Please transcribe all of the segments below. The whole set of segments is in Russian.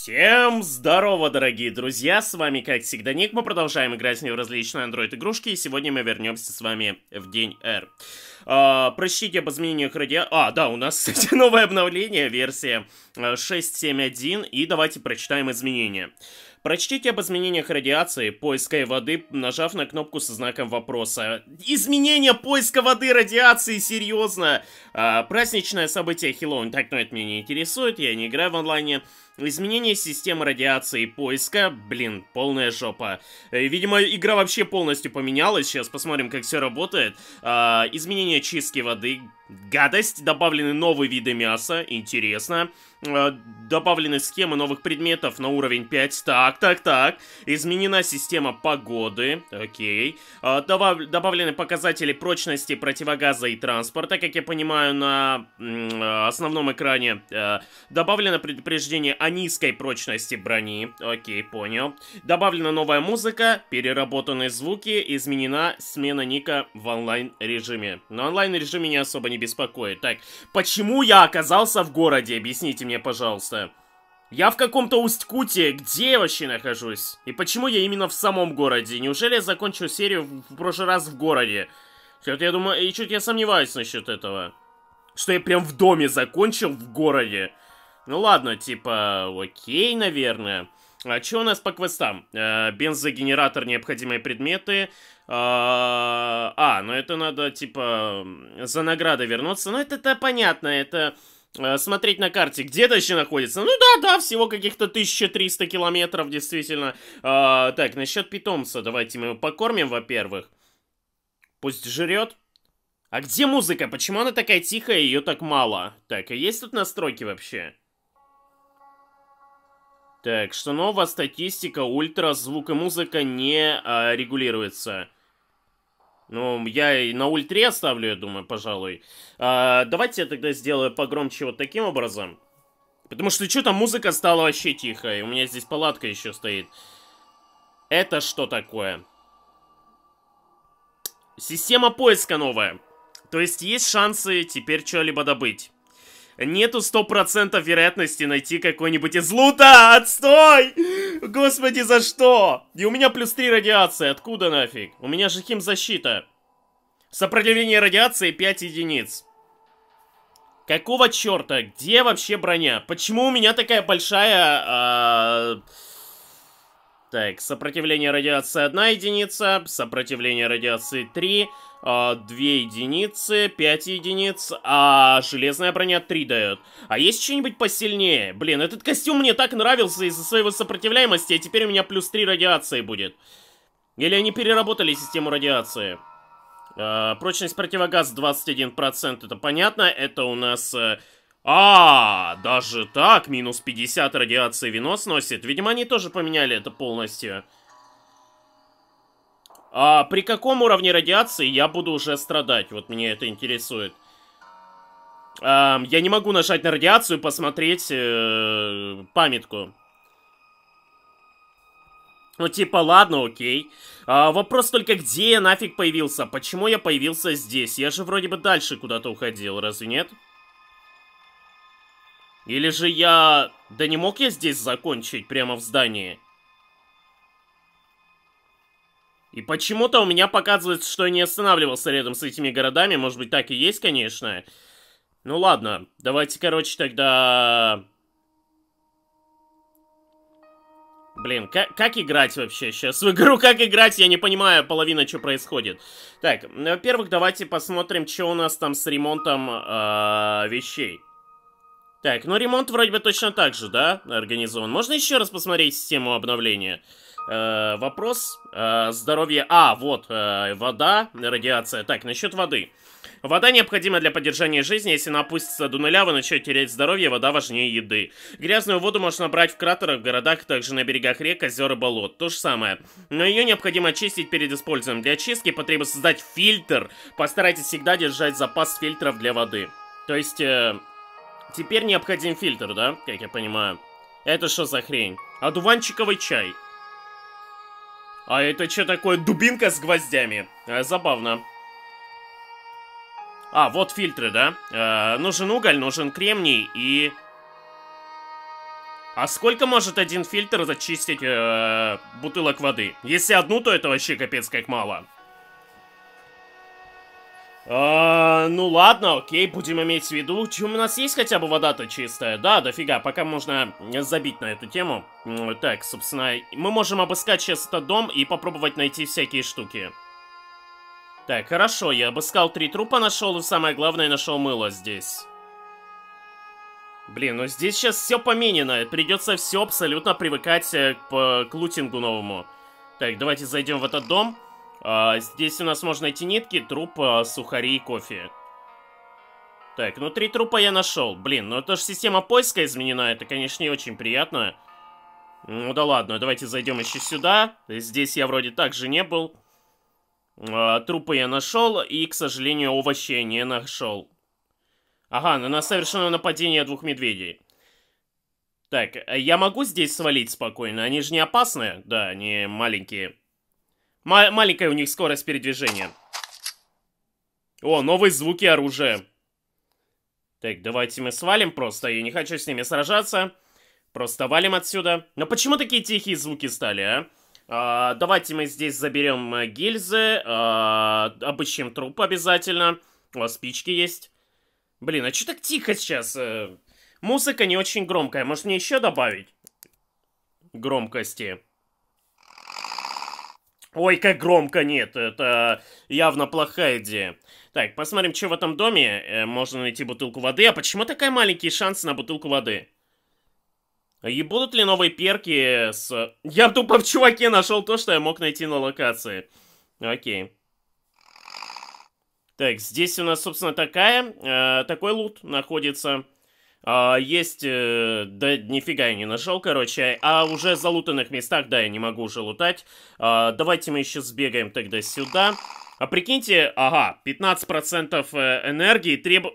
Всем здорово, дорогие друзья, с вами, как всегда, Ник, мы продолжаем играть с ней в различные андроид-игрушки, и сегодня мы вернемся с вами в День Р. А, прочтите об изменениях ради... А, да, у нас, кстати, новое обновление, версия 6.7.1, а, и давайте прочитаем изменения. Прочтите об изменениях радиации, поиска и воды, нажав на кнопку со знаком вопроса. Изменения поиска воды, радиации, серьезно! А, праздничное событие Хэллоуин, так, но ну, это меня не интересует, я не играю в онлайне. Изменение системы радиации и поиска, блин, полная жопа. Э, видимо, игра вообще полностью поменялась, сейчас посмотрим, как все работает. А, изменение чистки воды, гадость, добавлены новые виды мяса, интересно. Э, добавлены схемы новых предметов на уровень 5, так, так, так. Изменена система погоды, окей. Э, добавлены показатели прочности противогаза и транспорта, как я понимаю, на э, основном экране. Добавлено предупреждение о низкой прочности брони, окей, понял. Добавлена новая музыка, переработанные звуки, изменена смена ника в онлайн-режиме. На онлайн-режиме не особо не беспокоит. Так, почему я оказался в городе? Объясните мне, пожалуйста. Я в каком-то Усть-Куте, где я вообще нахожусь? И почему я именно в самом городе? Неужели я закончил серию в, в прошлый раз в городе? Что-то я думаю, и что-то я сомневаюсь насчет этого. Что я прям в доме закончил в городе. Ну ладно, типа, окей, наверное. А, что у нас по квестам? А, бензогенератор, необходимые предметы. А, а, ну это надо, типа, за награды вернуться. Ну это-то понятно, это э, смотреть на карте, где точно находится. Ну да, да, всего каких-то 1300 километров, действительно. А, так, насчет питомца, давайте мы его покормим, во-первых. Пусть жрет. А где музыка? Почему она такая тихая и ее так мало? Так, а есть тут настройки вообще? Так, что новая статистика, ультра звук и музыка не а, регулируется. Ну, я и на ультре оставлю, я думаю, пожалуй. А, давайте я тогда сделаю погромче вот таким образом. Потому что что-то музыка стала вообще тихой. У меня здесь палатка еще стоит. Это что такое? Система поиска новая. То есть есть шансы теперь что-либо добыть. Нету 100% вероятности найти какой-нибудь из лута! Отстой! Господи, за что? И у меня плюс 3 радиации, откуда нафиг? У меня же химзащита. Сопротивление радиации 5 единиц. Какого черта? Где вообще броня? Почему у меня такая большая... А... Так, сопротивление радиации 1 единица, сопротивление радиации 3... А, две единицы, 5 единиц, а железная броня 3 дает. А есть что-нибудь посильнее? Блин, этот костюм мне так нравился из-за своего сопротивляемости, а теперь у меня плюс 3 радиации будет. Или они переработали систему радиации? А, прочность противогаз 21%, это понятно, это у нас... Э, а, даже так, минус 50 радиации вино сносит. Видимо, они тоже поменяли это полностью. А при каком уровне радиации я буду уже страдать? Вот меня это интересует. А, я не могу нажать на радиацию, посмотреть э, памятку. Ну, типа, ладно, окей. А, вопрос только, где я нафиг появился? Почему я появился здесь? Я же вроде бы дальше куда-то уходил, разве нет? Или же я... Да не мог я здесь закончить прямо в здании? И почему-то у меня показывается, что я не останавливался рядом с этими городами. Может быть, так и есть, конечно. Ну ладно, давайте, короче, тогда... Блин, как, как играть вообще сейчас? В игру как играть? Я не понимаю половина, что происходит. Так, ну, во-первых, давайте посмотрим, что у нас там с ремонтом э -э, вещей. Так, ну ремонт вроде бы точно так же, да, организован. Можно еще раз посмотреть систему обновления? Э, вопрос э, здоровья. А, вот, э, вода, радиация. Так, насчет воды. Вода необходима для поддержания жизни. Если она опустится до нуля, вы начнете терять здоровье, вода важнее еды. Грязную воду можно брать в кратерах, в городах, также на берегах рек, озер и болот. То же самое. Но ее необходимо очистить перед использованием. Для очистки потребуется создать фильтр. Постарайтесь всегда держать запас фильтров для воды. То есть, э, теперь необходим фильтр, да? Как я понимаю. Это что за хрень? Одуванчиковый чай. А это что такое? Дубинка с гвоздями. Э, забавно. А, вот фильтры, да? Э, нужен уголь, нужен кремний и... А сколько может один фильтр зачистить э, бутылок воды? Если одну, то это вообще капец как мало. А, ну ладно, окей, будем иметь в виду. Чем у нас есть хотя бы вода-то чистая? Да, дофига, пока можно забить на эту тему. Так, собственно, мы можем обыскать сейчас этот дом и попробовать найти всякие штуки. Так, хорошо, я обыскал три трупа, нашел, и самое главное, нашел мыло здесь. Блин, ну здесь сейчас все поменено, придется все абсолютно привыкать э, к, э, к лутингу новому. Так, давайте зайдем в этот дом. А, здесь у нас можно найти нитки, труп, а, сухари и кофе. Так, ну три трупа я нашел. Блин, ну это же система поиска изменена, это, конечно, не очень приятно. Ну да ладно, давайте зайдем еще сюда. Здесь я вроде так же не был. А, трупы я нашел, и, к сожалению, овощей не нашел. Ага, ну на нас совершено нападение двух медведей. Так, я могу здесь свалить спокойно? Они же не опасные? Да, они маленькие. М маленькая у них скорость передвижения. О, новые звуки оружия. Так, давайте мы свалим просто. Я не хочу с ними сражаться. Просто валим отсюда. Но почему такие тихие звуки стали, а? а давайте мы здесь заберем э, гильзы. А, обыщем труп обязательно. У О, спички есть. Блин, а что так тихо сейчас? Э? Музыка не очень громкая. Может мне еще добавить громкости? Ой, как громко, нет, это явно плохая идея. Так, посмотрим, что в этом доме. Э, можно найти бутылку воды. А почему такой маленький шанс на бутылку воды? А и будут ли новые перки с... Я тупо в чуваке нашел то, что я мог найти на локации. Окей. Так, здесь у нас, собственно, такая, э, такой лут находится. А, есть... Э, да нифига я не нашел, короче. А уже в залутанных местах, да, я не могу уже лутать. А, давайте мы еще сбегаем тогда сюда. А прикиньте, ага, 15% э, энергии треб.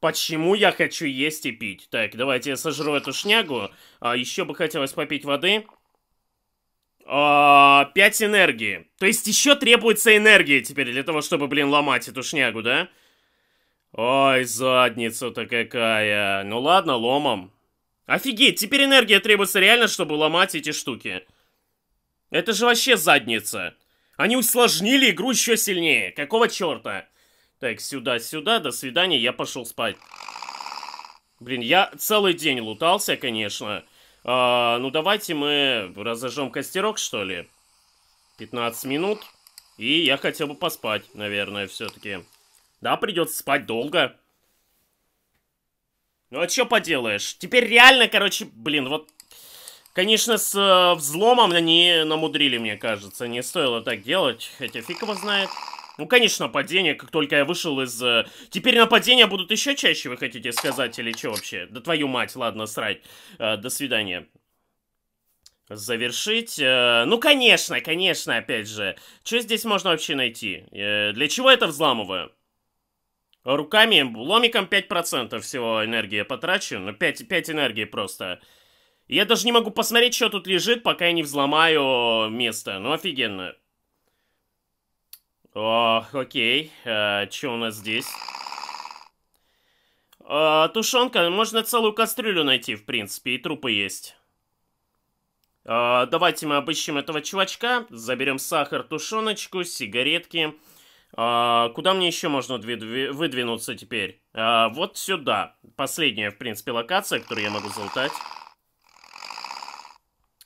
Почему я хочу есть и пить? Так, давайте я сожру эту шнягу. А, еще бы хотелось попить воды. А, 5 энергии. То есть еще требуется энергия теперь для того, чтобы, блин, ломать эту шнягу, да? Да. Ой, задница-то какая. Ну ладно, ломом. Офигеть, теперь энергия требуется реально, чтобы ломать эти штуки. Это же вообще задница. Они усложнили игру еще сильнее. Какого черта? Так, сюда, сюда, до свидания, я пошел спать. Блин, я целый день лутался, конечно. А, ну давайте мы разожжем костерок, что ли. 15 минут. И я хотел бы поспать, наверное, все-таки. Да, придется спать долго. Ну а что поделаешь? Теперь реально, короче, блин, вот... Конечно, с э, взломом они намудрили, мне кажется. Не стоило так делать, хотя фиг его знает. Ну, конечно, падение, как только я вышел из... Э... Теперь нападения будут еще чаще, вы хотите сказать, или что вообще? Да твою мать, ладно, срать. Э, до свидания. Завершить. Э, ну, конечно, конечно, опять же. Что здесь можно вообще найти? Э, для чего это взламываю? Руками, ломиком 5% всего энергии потрачу. Ну, 5, 5 энергии просто. Я даже не могу посмотреть, что тут лежит, пока я не взломаю место. Ну, офигенно. Ох, окей. А, э, что у нас здесь? А, э, тушенка. Можно целую кастрюлю найти, в принципе. И трупы есть. А, давайте мы обыщем этого чувачка. Заберем сахар, тушеночку, сигаретки... А, куда мне еще можно выдвинуться теперь? А, вот сюда. Последняя, в принципе, локация, которую я могу залутать.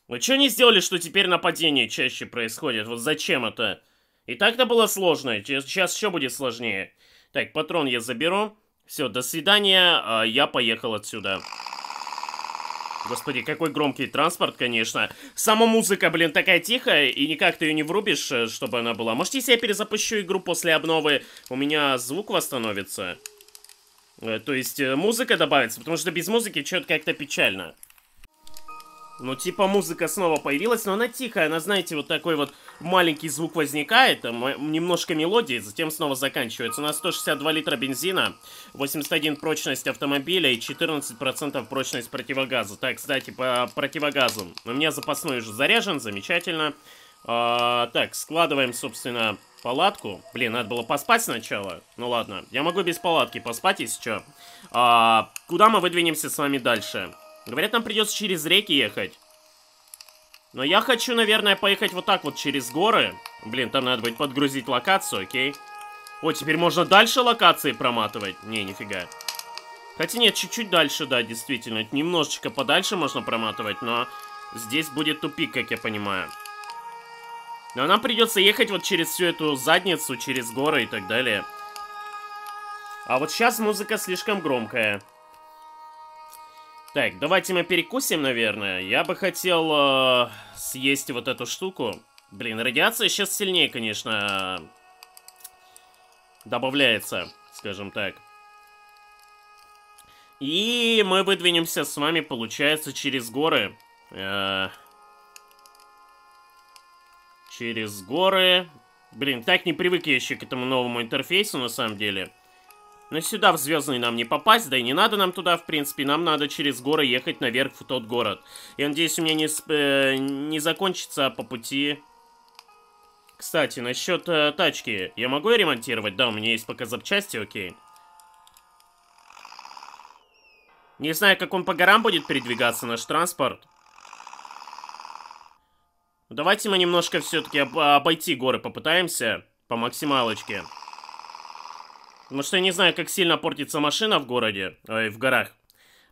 Вы что не сделали, что теперь нападение чаще происходит? Вот зачем это? И так-то было сложно. Сейчас еще будет сложнее. Так, патрон я заберу. Все, до свидания. А, я поехал отсюда. Господи, какой громкий транспорт, конечно. Сама музыка, блин, такая тихая, и никак ты ее не врубишь, э, чтобы она была. Может, если я перезапущу игру после обновы, у меня звук восстановится? Э, то есть э, музыка добавится, потому что без музыки что-то как-то печально. Ну, типа, музыка снова появилась, но она тихая, она, знаете, вот такой вот маленький звук возникает, немножко мелодии, затем снова заканчивается. У нас 162 литра бензина, 81 прочность автомобиля и 14% прочность противогаза. Так, кстати, по противогазу. У меня запасной уже заряжен, замечательно. А, так, складываем, собственно, палатку. Блин, надо было поспать сначала. Ну ладно, я могу без палатки поспать, если что. А, куда мы выдвинемся с вами дальше? Говорят, нам придется через реки ехать. Но я хочу, наверное, поехать вот так вот через горы. Блин, там надо будет подгрузить локацию, окей. О, теперь можно дальше локации проматывать. Не, нифига. Хотя нет, чуть-чуть дальше, да, действительно. Немножечко подальше можно проматывать, но здесь будет тупик, как я понимаю. Но нам придется ехать вот через всю эту задницу, через горы и так далее. А вот сейчас музыка слишком громкая. Так, давайте мы перекусим, наверное. Я бы хотел э, съесть вот эту штуку. Блин, радиация сейчас сильнее, конечно, э, добавляется, скажем так. И мы выдвинемся с вами, получается, через горы. Э через горы. Блин, так не привык я еще к этому новому интерфейсу, на самом деле. Но сюда в Звездный нам не попасть, да и не надо нам туда, в принципе. Нам надо через горы ехать наверх в тот город. Я надеюсь, у меня не, э, не закончится по пути... Кстати, насчет э, тачки. Я могу ее ремонтировать? Да, у меня есть пока запчасти, окей. Не знаю, как он по горам будет передвигаться, наш транспорт. Давайте мы немножко все-таки об обойти горы попытаемся по максималочке. Потому что я не знаю, как сильно портится машина в городе, э, в горах.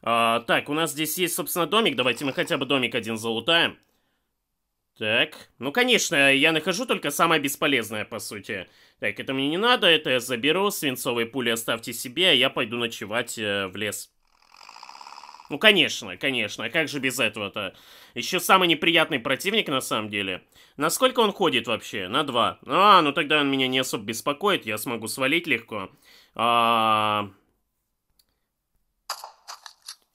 А, так, у нас здесь есть, собственно, домик. Давайте мы хотя бы домик один залутаем. Так, ну конечно, я нахожу только самое бесполезное, по сути. Так, это мне не надо, это я заберу, свинцовые пули оставьте себе, а я пойду ночевать э, в лес. Ну конечно, конечно, а как же без этого-то? Еще самый неприятный противник на самом деле. Насколько он ходит вообще? На два. А, ну тогда он меня не особо беспокоит, я смогу свалить легко а,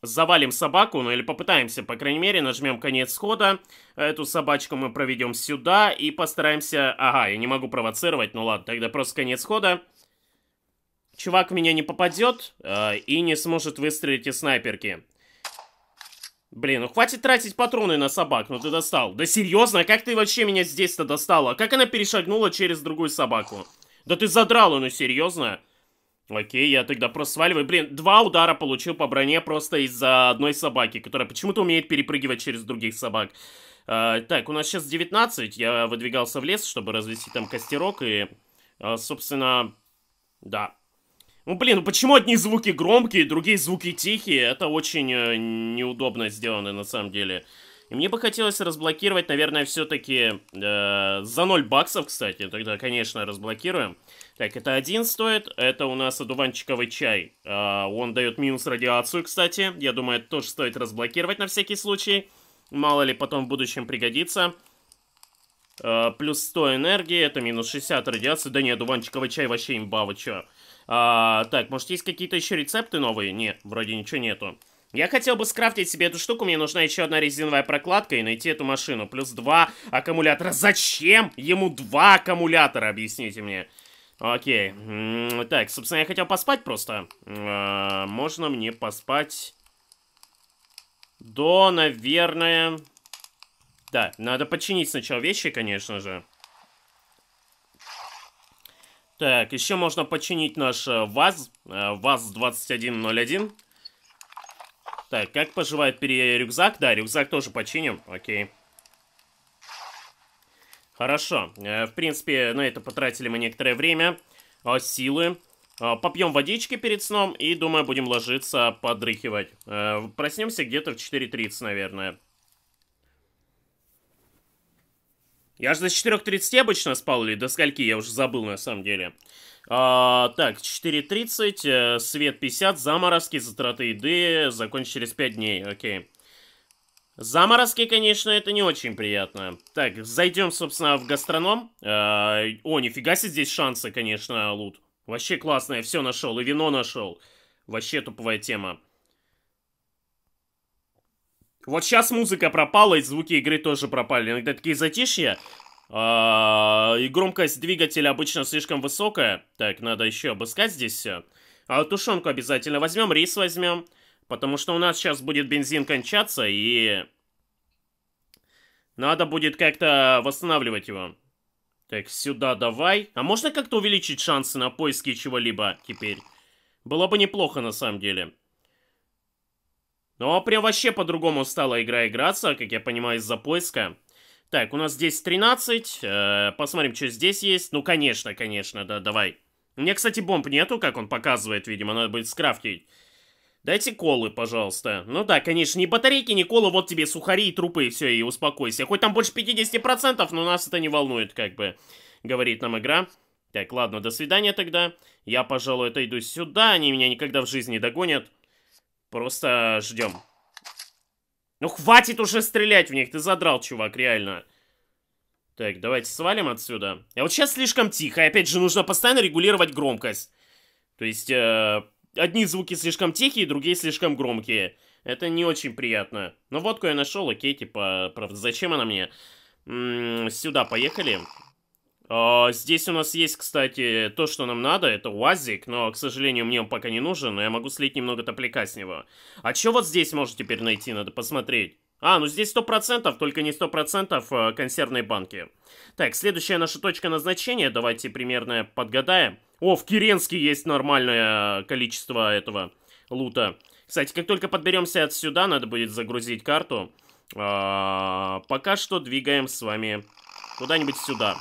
завалим собаку, ну или попытаемся, по крайней мере, нажмем конец хода. Эту собачку мы проведем сюда и постараемся... Ага, я не могу провоцировать, ну ладно, тогда просто конец хода. Чувак в меня не попадет э, и не сможет выстрелить из снайперки. Блин, ну хватит тратить патроны на собак, ну ты достал. Да серьезно, а как ты вообще меня здесь-то достала? А как она перешагнула через другую собаку? Да ты задрала, ну Серьезно? Окей, я тогда просто сваливаю. Блин, два удара получил по броне просто из-за одной собаки, которая почему-то умеет перепрыгивать через других собак. А, так, у нас сейчас 19. Я выдвигался в лес, чтобы развести там костерок. И, а, собственно, да. Ну, блин, ну почему одни звуки громкие, другие звуки тихие? Это очень э, неудобно сделано, на самом деле. И мне бы хотелось разблокировать, наверное, все-таки... Э, за 0 баксов, кстати. Тогда, конечно, разблокируем. Так, это один стоит. Это у нас одуванчиковый чай. А, он дает минус радиацию, кстати. Я думаю, это тоже стоит разблокировать на всякий случай. Мало ли потом в будущем пригодится. А, плюс 100 энергии, это минус 60 радиации. Да нет, одуванчиковый чай вообще имба, вы чё? А, так, может есть какие-то еще рецепты новые? Нет, вроде ничего нету. Я хотел бы скрафтить себе эту штуку, мне нужна еще одна резиновая прокладка и найти эту машину. Плюс два аккумулятора. Зачем ему два аккумулятора, объясните мне? Окей. Так, собственно, я хотел поспать просто. Э, можно мне поспать до, наверное... Да, надо починить сначала вещи, конечно же. Так, еще можно починить наш э, ВАЗ. Э, ВАЗ-2101. Так, как поживает пере рюкзак? Да, рюкзак тоже починим. Окей. Хорошо. Э, в принципе, на это потратили мы некоторое время, э, силы. Э, попьем водички перед сном и, думаю, будем ложиться подрыхивать. Проснемся где-то в 4.30, наверное. Я же до 4.30 обычно спал, или до скольки, я уже забыл на самом деле. А, так, 4.30, свет 50, заморозки, затраты еды, закончить через 5 дней, окей. Заморозки, конечно, это не очень приятно. Так, зайдем, собственно, в гастроном. Э о, нифига себе здесь шансы, конечно, лут. Вообще классно, я все нашел, и вино нашел. Вообще туповая тема. Вот сейчас музыка пропала, и звуки игры тоже пропали. Иногда такие затишья. А, и громкость двигателя обычно слишком высокая. Так, надо еще обыскать здесь все. А тушенку обязательно возьмем, рис возьмем. Потому что у нас сейчас будет бензин кончаться, и... Надо будет как-то восстанавливать его. Так, сюда давай. А можно как-то увеличить шансы на поиски чего-либо теперь? Было бы неплохо, на самом деле. Но ну, а прям вообще по-другому стала игра играться, как я понимаю, из-за поиска. Так, у нас здесь 13. Э, посмотрим, что здесь есть. Ну, конечно, конечно, да, давай. У меня, кстати, бомб нету, как он показывает, видимо. Надо будет скрафтить. Дайте колы, пожалуйста. Ну да, конечно, ни батарейки, ни колы, вот тебе сухари и трупы, и все, и успокойся. Хоть там больше 50%, но нас это не волнует, как бы, говорит нам игра. Так, ладно, до свидания тогда. Я, пожалуй, отойду сюда, они меня никогда в жизни не догонят. Просто ждем. Ну хватит уже стрелять в них, ты задрал, чувак, реально. Так, давайте свалим отсюда. А вот сейчас слишком тихо, и опять же нужно постоянно регулировать громкость. То есть, э, одни звуки слишком тихие, другие слишком громкие. Это не очень приятно. Но водку я нашел, окей, типа, правда, зачем она мне? М -м, сюда поехали. А, здесь у нас есть, кстати, то, что нам надо. Это УАЗик, но, к сожалению, мне он пока не нужен. Но я могу слить немного топлика с него. А что вот здесь можно теперь найти? Надо посмотреть. А, ну здесь 100%, только не 100% э, консервной банки. Так, следующая наша точка назначения. Давайте примерно подгадаем. О, в Киренске есть нормальное э, количество этого лута. Кстати, как только подберемся отсюда, надо будет загрузить карту. А, пока что двигаем с вами куда-нибудь сюда.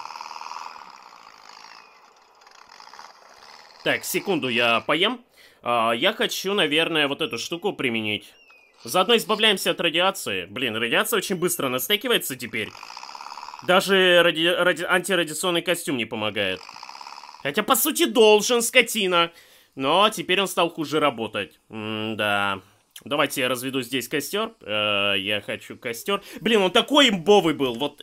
Так, секунду, я поем. А, я хочу, наверное, вот эту штуку применить. Заодно избавляемся от радиации. Блин, радиация очень быстро настекивается теперь. Даже ради... Ради... антирадиационный костюм не помогает. Хотя, по сути, должен, скотина. Но теперь он стал хуже работать. М да. Давайте я разведу здесь костер. Э -э я хочу костер. Блин, он такой имбовый был. Вот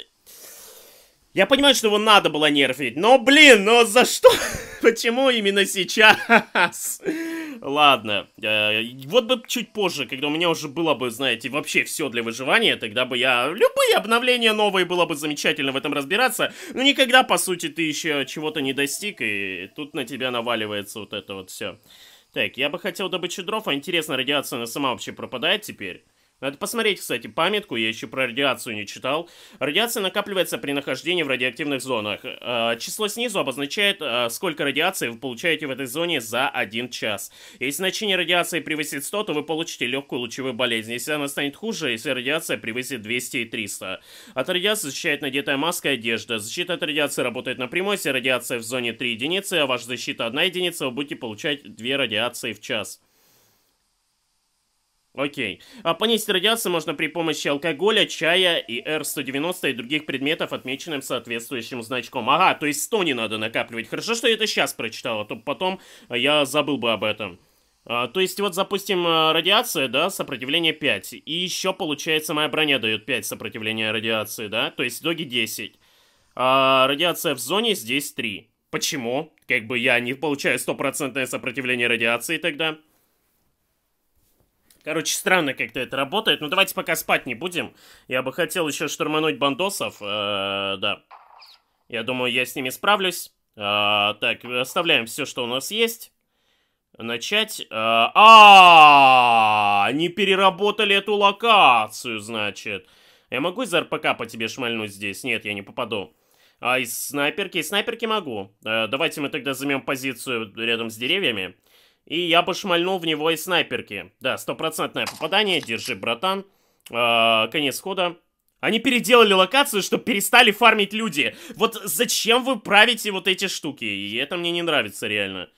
я понимаю, что его надо было нерфить, но, блин, но ну за что? Почему именно сейчас? Ладно, э, вот бы чуть позже, когда у меня уже было бы, знаете, вообще все для выживания, тогда бы я... Любые обновления новые было бы замечательно в этом разбираться, но никогда, по сути, ты еще чего-то не достиг, и тут на тебя наваливается вот это вот все. Так, я бы хотел добычу дров, а интересно, радиация на сама вообще пропадает теперь? Надо посмотреть, кстати, памятку, я еще про радиацию не читал. Радиация накапливается при нахождении в радиоактивных зонах. А, число снизу обозначает, а, сколько радиации вы получаете в этой зоне за один час. Если значение радиации превысит 100, то вы получите легкую лучевую болезнь. Если она станет хуже, если радиация превысит 200 и 300. От радиации защищает надетая маска и одежда. Защита от радиации работает напрямую. Если радиация в зоне 3 единицы, а ваша защита 1 единица, вы будете получать 2 радиации в час. Окей. А понести радиацию можно при помощи алкоголя, чая и R190 и других предметов, отмеченным соответствующим значком. Ага, то есть 100 не надо накапливать. Хорошо, что я это сейчас прочитал, а то потом а, я забыл бы об этом. А, то есть вот запустим а, радиация, да, сопротивление 5. И еще, получается, моя броня дает 5 сопротивления радиации, да? То есть в итоге 10. А радиация в зоне здесь 3. Почему? Как бы я не получаю стопроцентное сопротивление радиации тогда. Короче, странно как-то это работает. Ну, давайте пока спать не будем. Я бы хотел еще штурмануть бандосов. Э да. Я думаю, я с ними справлюсь. Э так, оставляем все, что у нас есть. Начать. Э, а, Они переработали эту локацию, значит. Я могу из РПК по тебе шмальнуть здесь? Нет, я не попаду. А из снайперки? Из снайперки могу. Э, давайте мы тогда займем позицию рядом с деревьями. И я бы шмальнул в него из снайперки. Да, стопроцентное попадание. Держи, братан. А, конец хода. Они переделали локацию, чтобы перестали фармить люди. Вот зачем вы правите вот эти штуки? И это мне не нравится реально.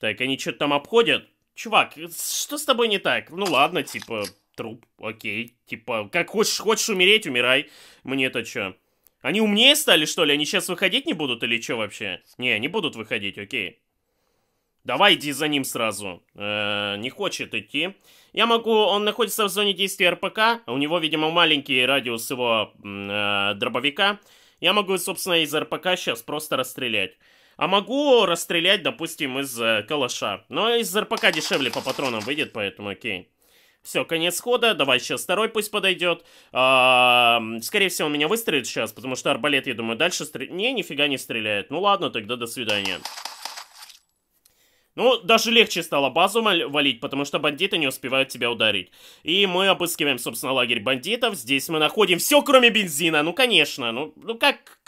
Так, они что-то там обходят? Чувак, что с тобой не так? Ну ладно, типа, труп, окей. Типа, как хочешь, хочешь умереть, умирай. Мне-то что? Они умнее стали, что ли? Они сейчас выходить не будут или что вообще? Не, не будут выходить, окей. Давай иди за ним сразу. Э не хочет идти. Я могу... Он находится в зоне действия РПК. У него, видимо, маленький радиус его э дробовика. Я могу, собственно, из РПК сейчас просто расстрелять. А могу расстрелять, допустим, из э, калаша. Но из РПК дешевле по патронам выйдет, поэтому окей. Все, конец хода. Давай сейчас второй пусть подойдет. А, скорее всего, он меня выстрелит сейчас, потому что арбалет, я думаю, дальше стрелять. Не, нифига не стреляет. Ну ладно, тогда до свидания. Ну, даже легче стало базу валить, потому что бандиты не успевают тебя ударить. И мы обыскиваем, собственно, лагерь бандитов. Здесь мы находим все, кроме бензина. Ну, конечно. Ну, ну как...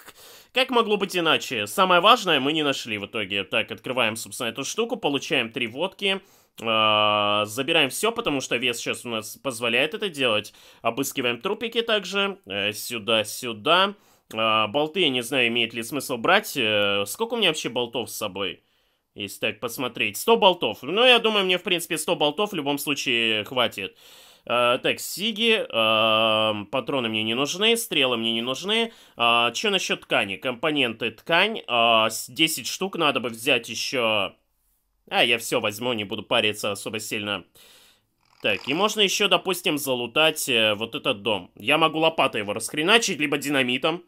Как могло быть иначе? Самое важное мы не нашли в итоге. Так, открываем, собственно, эту штуку, получаем три водки. Э, забираем все, потому что вес сейчас у нас позволяет это делать. Обыскиваем трупики также. Э, сюда, сюда. Э, болты, я не знаю, имеет ли смысл брать. Э, сколько у меня вообще болтов с собой? Если так посмотреть. 100 болтов. Ну, я думаю, мне, в принципе, 100 болтов в любом случае хватит. Э, так, сиги, э, патроны мне не нужны, стрелы мне не нужны. Э, что насчет ткани? Компоненты ткань. Э, 10 штук надо бы взять еще... А, я все возьму, не буду париться особо сильно. Так, и можно еще, допустим, залутать э, вот этот дом. Я могу лопатой его расхреначить, либо динамитом.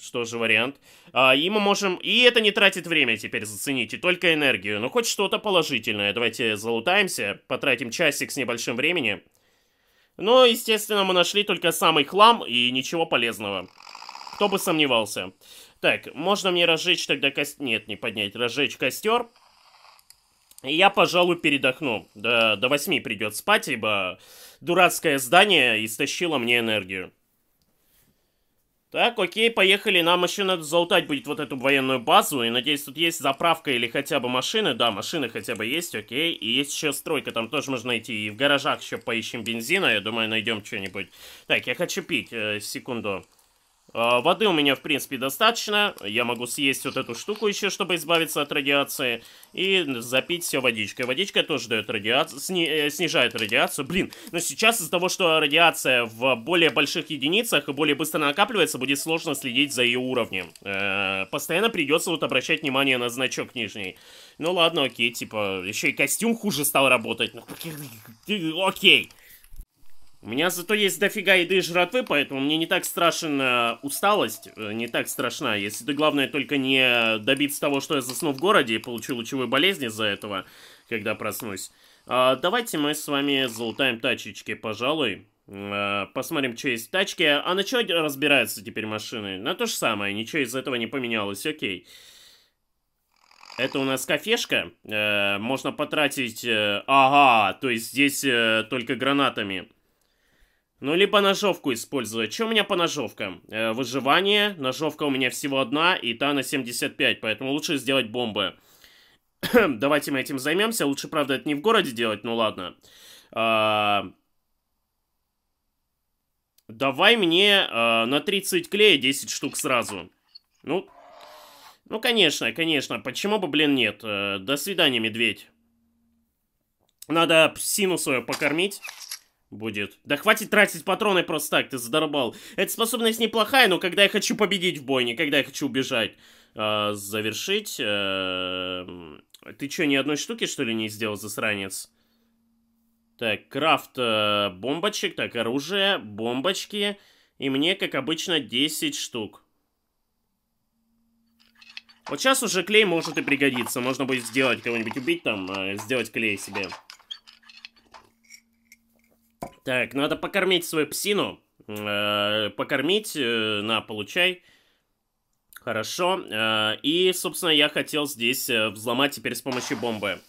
Что же вариант? А, и мы можем... И это не тратит время теперь, зацените, только энергию. Но хоть что-то положительное. Давайте залутаемся, потратим часик с небольшим времени. Но, естественно, мы нашли только самый хлам и ничего полезного. Кто бы сомневался. Так, можно мне разжечь тогда костер... Нет, не поднять, разжечь костер. И я, пожалуй, передохну. До, восьми придет спать, ибо дурацкое здание истощило мне энергию. Так, окей, поехали. Нам еще надо залутать будет вот эту военную базу. И надеюсь, тут есть заправка или хотя бы машины. Да, машины хотя бы есть, окей. И есть еще стройка, там тоже можно найти. И в гаражах еще поищем бензина. Я думаю, найдем что-нибудь. Так, я хочу пить. Э, секунду. А, воды у меня, в принципе, достаточно. Я могу съесть вот эту штуку еще, чтобы избавиться от радиации. И запить все водичкой. Водичка тоже дает радиацию, сни... Э, снижает радиацию. Блин, но сейчас из-за того, что радиация в более больших единицах и более быстро накапливается, будет сложно следить за ее уровнем. Э -э постоянно придется вот обращать внимание на значок нижний. Ну ладно, окей, типа, еще и костюм хуже стал работать. Ну, э, окей. У меня зато есть дофига еды и жратвы, поэтому мне не так страшна усталость, э, не так страшна, если ты, главное, только не добиться того, что я засну в городе и получу лучевую болезнь из-за этого, когда проснусь. А, давайте мы с вами залутаем тачечки, пожалуй. А, посмотрим, что есть в тачке. А на что разбираются теперь машины? На то же самое, ничего из этого не поменялось, окей. Это у нас кафешка. Э, можно потратить... Э, ага, то есть здесь э, только гранатами. Ну, либо ножовку использовать. Что у меня по ножовкам? Э, выживание. Ножовка у меня всего одна, и та на 75, поэтому лучше сделать бомбы. Давайте мы этим займемся. Лучше, правда, это не в городе делать, ну ладно. А... Давай мне а, на 30 клея 10 штук сразу. Ну, ну, конечно, конечно. Почему бы, блин, нет? А, до свидания, медведь. Надо псину свою покормить будет. Да хватит тратить патроны просто так, ты задорбал. Эта способность неплохая, но когда я хочу победить в бойне, когда я хочу убежать, э, завершить... Э, ты что, ни одной штуки, что ли, не сделал, засранец? Так, крафт э, бомбочек, так, оружие, бомбочки. И мне, как обычно, 10 штук. Вот сейчас уже клей может и пригодиться. Можно будет сделать кого-нибудь убить там, э, сделать клей себе. Так, ну, надо покормить свою псину. Э, покормить, э, на, получай. Хорошо. Э, и, собственно, я хотел здесь э, взломать теперь с помощью бомбы.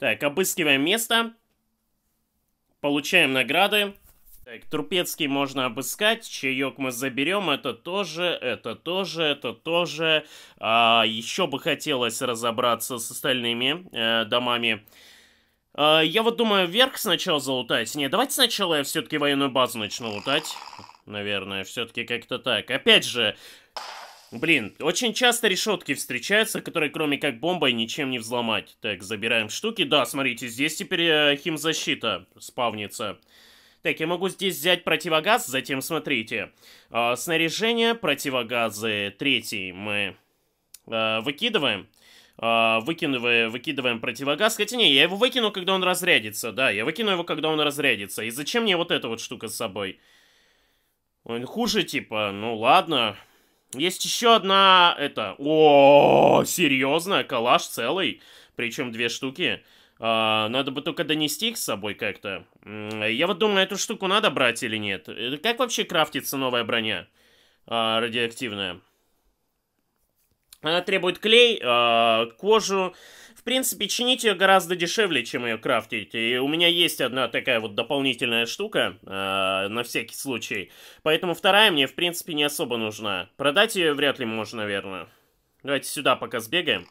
Так, обыскиваем место. Получаем награды. Так, Трупецкий можно обыскать, чаек мы заберем, это тоже, это тоже, это тоже. А, еще бы хотелось разобраться с остальными э, домами. А, я вот думаю, вверх сначала залутать. Не, давайте сначала я все-таки военную базу начну лутать. Наверное, все-таки как-то так. Опять же, блин, очень часто решетки встречаются, которые кроме как бомбой ничем не взломать. Так, забираем штуки. Да, смотрите, здесь теперь э, химзащита спавнится. Так, я могу здесь взять противогаз, затем смотрите. Э, снаряжение, противогазы, третий мы э, выкидываем. А, выкидывая, выкидываем противогаз. Хотя не, я его выкину, когда он разрядится. Да, я выкину его, когда он разрядится. И зачем мне вот эта вот штука с собой? Он хуже, типа, ну ладно. Есть еще одна, это... О, серьезно? Калаш целый? Причем две штуки. А, надо бы только донести их с собой как-то. Я вот думаю, эту штуку надо брать или нет. Э, как вообще крафтится новая броня а, радиоактивная? требует клей, а, кожу. В принципе, чинить ее гораздо дешевле, чем ее крафтить. И у меня есть одна такая вот дополнительная штука, а, на всякий случай. Поэтому вторая мне, в принципе, не особо нужна. Продать ее вряд ли можно, наверное. Давайте сюда пока сбегаем.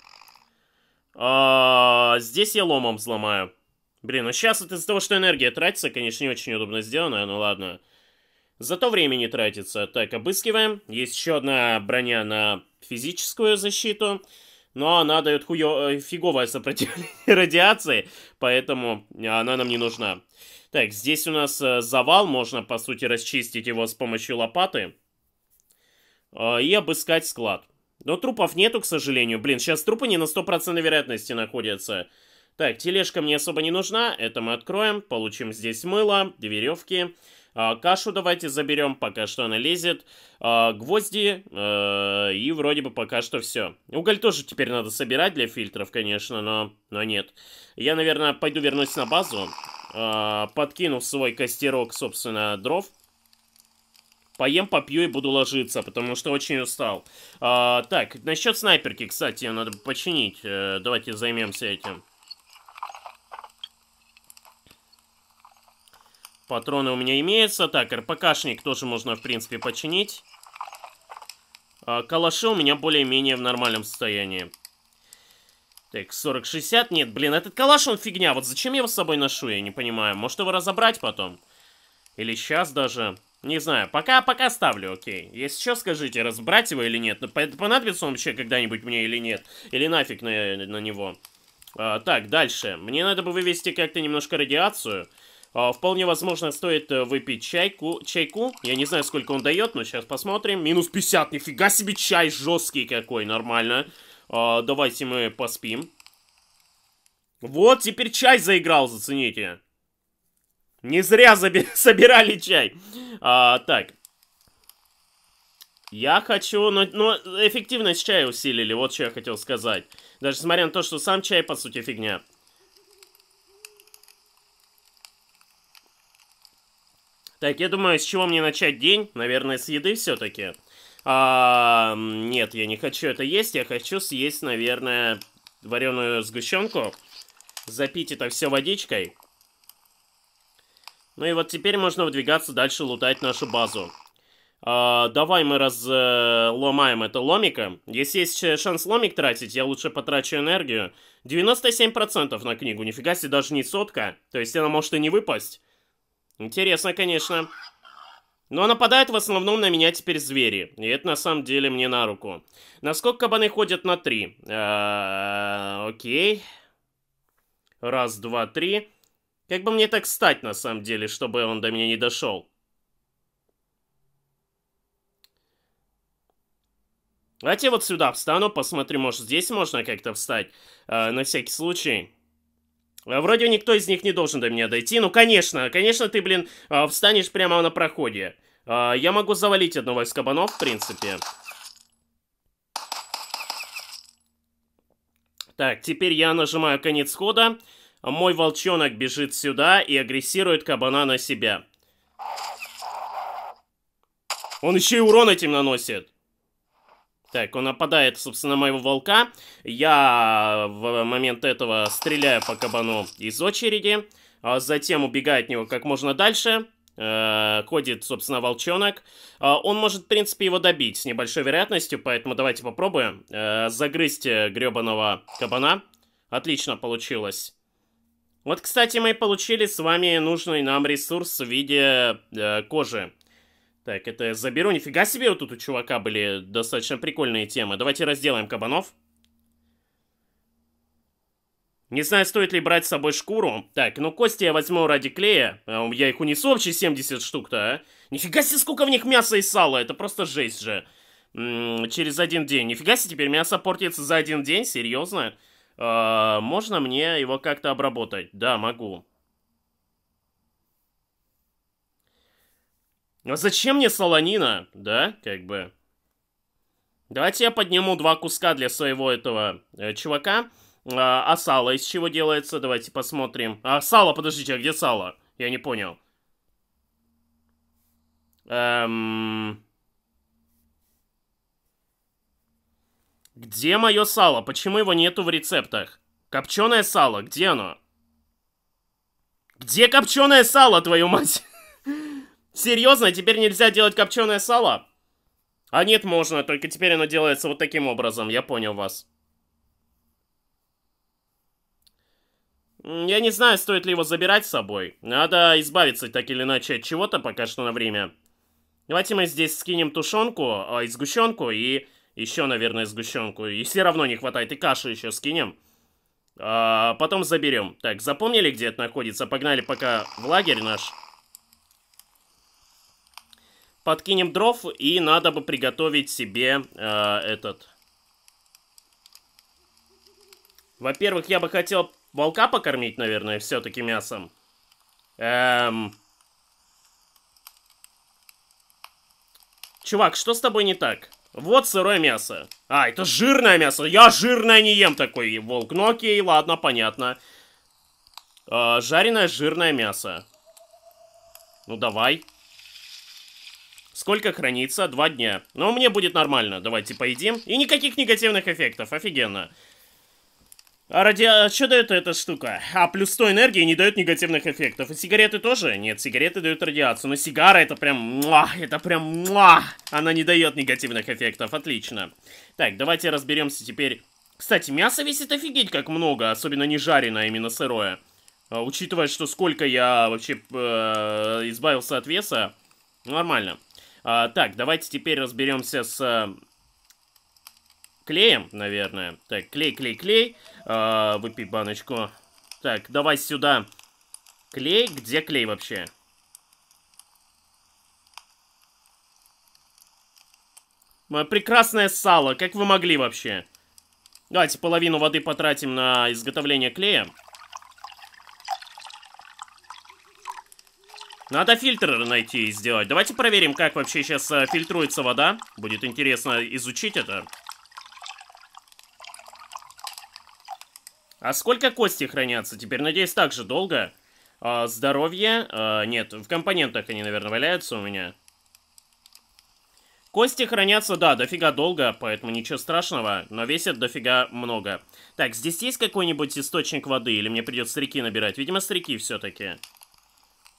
А, здесь я ломом взломаю. Блин, ну сейчас это из-за того, что энергия тратится, конечно, не очень удобно сделано, но ладно. Зато времени тратится. Так, обыскиваем. Есть еще одна броня на физическую защиту, но она дает хуё... Э, фиговое сопротивление радиации, поэтому э, она нам не нужна. Так, здесь у нас э, завал, можно, по сути, расчистить его с помощью лопаты и обыскать склад. Но трупов нету, к сожалению. Блин, сейчас трупы не на стопроцентной вероятности находятся. Так, тележка мне особо не нужна, это мы откроем, получим здесь мыло, веревки... А, кашу давайте заберем, пока что она лезет. А, гвозди а, и вроде бы пока что все. Уголь тоже теперь надо собирать для фильтров, конечно, но, но нет. Я, наверное, пойду вернусь на базу, а, подкину свой костерок, собственно, дров. Поем, попью и буду ложиться, потому что очень устал. А, так, насчет снайперки, кстати, надо починить. Э, давайте займемся этим. Патроны у меня имеются. Так, РПКшник тоже можно, в принципе, починить. А, калаши у меня более-менее в нормальном состоянии. Так, 40-60. Нет, блин, этот калаш, он фигня. Вот зачем я его с собой ношу, я не понимаю. Может его разобрать потом? Или сейчас даже... Не знаю, пока, пока ставлю, окей. Если что, скажите, разобрать его или нет. Ну, понадобится он вообще когда-нибудь мне или нет? Или нафиг на, на него? А, так, дальше. Мне надо бы вывести как-то немножко радиацию. А, вполне возможно, стоит э, выпить чайку. чайку. Я не знаю, сколько он дает, но сейчас посмотрим. Минус 50, нифига себе чай жесткий какой, нормально. А, давайте мы поспим. Вот, теперь чай заиграл, зацените. Не зря собирали чай. А, так. Я хочу... Но, ну, но ну, эффективность чая усилили, вот что я хотел сказать. Даже смотря на то, что сам чай, по сути, фигня. Так, я думаю, с чего мне начать день? Наверное, с еды все-таки. А, нет, я не хочу это есть. Я хочу съесть, наверное, вареную сгущенку. Запить это все водичкой. Ну и вот теперь можно выдвигаться дальше, лутать нашу базу. А, давай мы разломаем э, это ломиком. Если есть шанс ломик тратить, я лучше потрачу энергию. 97% на книгу, нифига себе, даже не сотка. То есть она может и не выпасть. Интересно, конечно. Но нападают в основном на меня теперь звери. И это на самом деле мне на руку. Насколько кабаны ходят на три? А, окей. Раз, два, три. Как бы мне так стать на самом деле, чтобы он до меня не дошел? Давайте вот сюда встану, посмотрю, может здесь можно как-то встать. А, на всякий случай. Э, вроде никто из них не должен до меня дойти. Ну, конечно, конечно, ты, блин, э, встанешь прямо на проходе. Э, я могу завалить одного из кабанов, в принципе. Так, теперь я нажимаю конец хода. Мой волчонок бежит сюда и агрессирует кабана на себя. Он еще и урон этим наносит. Так, он нападает, собственно, моего волка. Я в момент этого стреляю по кабану из очереди. А затем убегаю от него как можно дальше. Э, ходит, собственно, волчонок. Э, он может, в принципе, его добить с небольшой вероятностью, поэтому давайте попробуем э, загрызть гребаного кабана. Отлично получилось. Вот, кстати, мы получили с вами нужный нам ресурс в виде кожи. Так, это я заберу. Нифига себе, вот тут у чувака были достаточно прикольные темы. Давайте разделаем кабанов. Не знаю, стоит ли брать с собой шкуру. Так, ну кости я возьму ради клея. А, я их унесу вообще 70 штук-то, а? Нифига себе, сколько в них мяса и сала. Это просто жесть же. М -м, через один день. Нифига себе, теперь мясо портится за один день? Серьезно? Э -э можно мне его как-то обработать? Да, могу. А зачем мне солонина? Да, как бы. Давайте я подниму два куска для своего этого э, чувака. А, а сало из чего делается? Давайте посмотрим. А сало, подождите, а где сало? Я не понял. Эм... Где мое сало? Почему его нету в рецептах? Копченое сало, где оно? Где копченое сало, твою мать? Серьезно, теперь нельзя делать копченое сало? А нет, можно, только теперь оно делается вот таким образом, я понял вас. Я не знаю, стоит ли его забирать с собой. Надо избавиться так или иначе от чего-то пока что на время. Давайте мы здесь скинем тушенку, а, и сгущенку и еще, наверное, сгущенку. И все равно не хватает, и кашу еще скинем. А потом заберем. Так, запомнили, где это находится? Погнали пока в лагерь наш подкинем дров, и надо бы приготовить себе э, этот... Во-первых, я бы хотел волка покормить, наверное, все-таки мясом. Эм... Чувак, что с тобой не так? Вот сырое мясо. А, это жирное мясо. Я жирное не ем такой волк. Ну окей, ладно, понятно. Э, жареное жирное мясо. Ну давай. Давай сколько хранится, два дня. Но мне будет нормально, давайте поедим. И никаких негативных эффектов, офигенно. А ради... А что дает эта штука? А, плюс 100 энергии не дает негативных эффектов. И сигареты тоже? Нет, сигареты дают радиацию. Но сигара это прям... Муа, это прям... Муа. Она не дает негативных эффектов. Отлично. Так, давайте разберемся теперь... Кстати, мясо весит офигеть как много. Особенно не жареное, а именно сырое. А, учитывая, что сколько я вообще э, избавился от веса... Нормально. А, так, давайте теперь разберемся с э, клеем, наверное. Так, клей, клей, клей. А, выпей баночку. Так, давай сюда клей. Где клей вообще? Мое прекрасное сало, как вы могли вообще? Давайте половину воды потратим на изготовление клея. Надо фильтр найти и сделать. Давайте проверим, как вообще сейчас э, фильтруется вода. Будет интересно изучить это. А сколько кости хранятся? Теперь, надеюсь, так же долго. А, здоровье? А, нет, в компонентах они, наверное, валяются у меня. Кости хранятся, да, дофига долго, поэтому ничего страшного, но весят дофига много. Так, здесь есть какой-нибудь источник воды, или мне придется реки набирать? Видимо, с реки все-таки.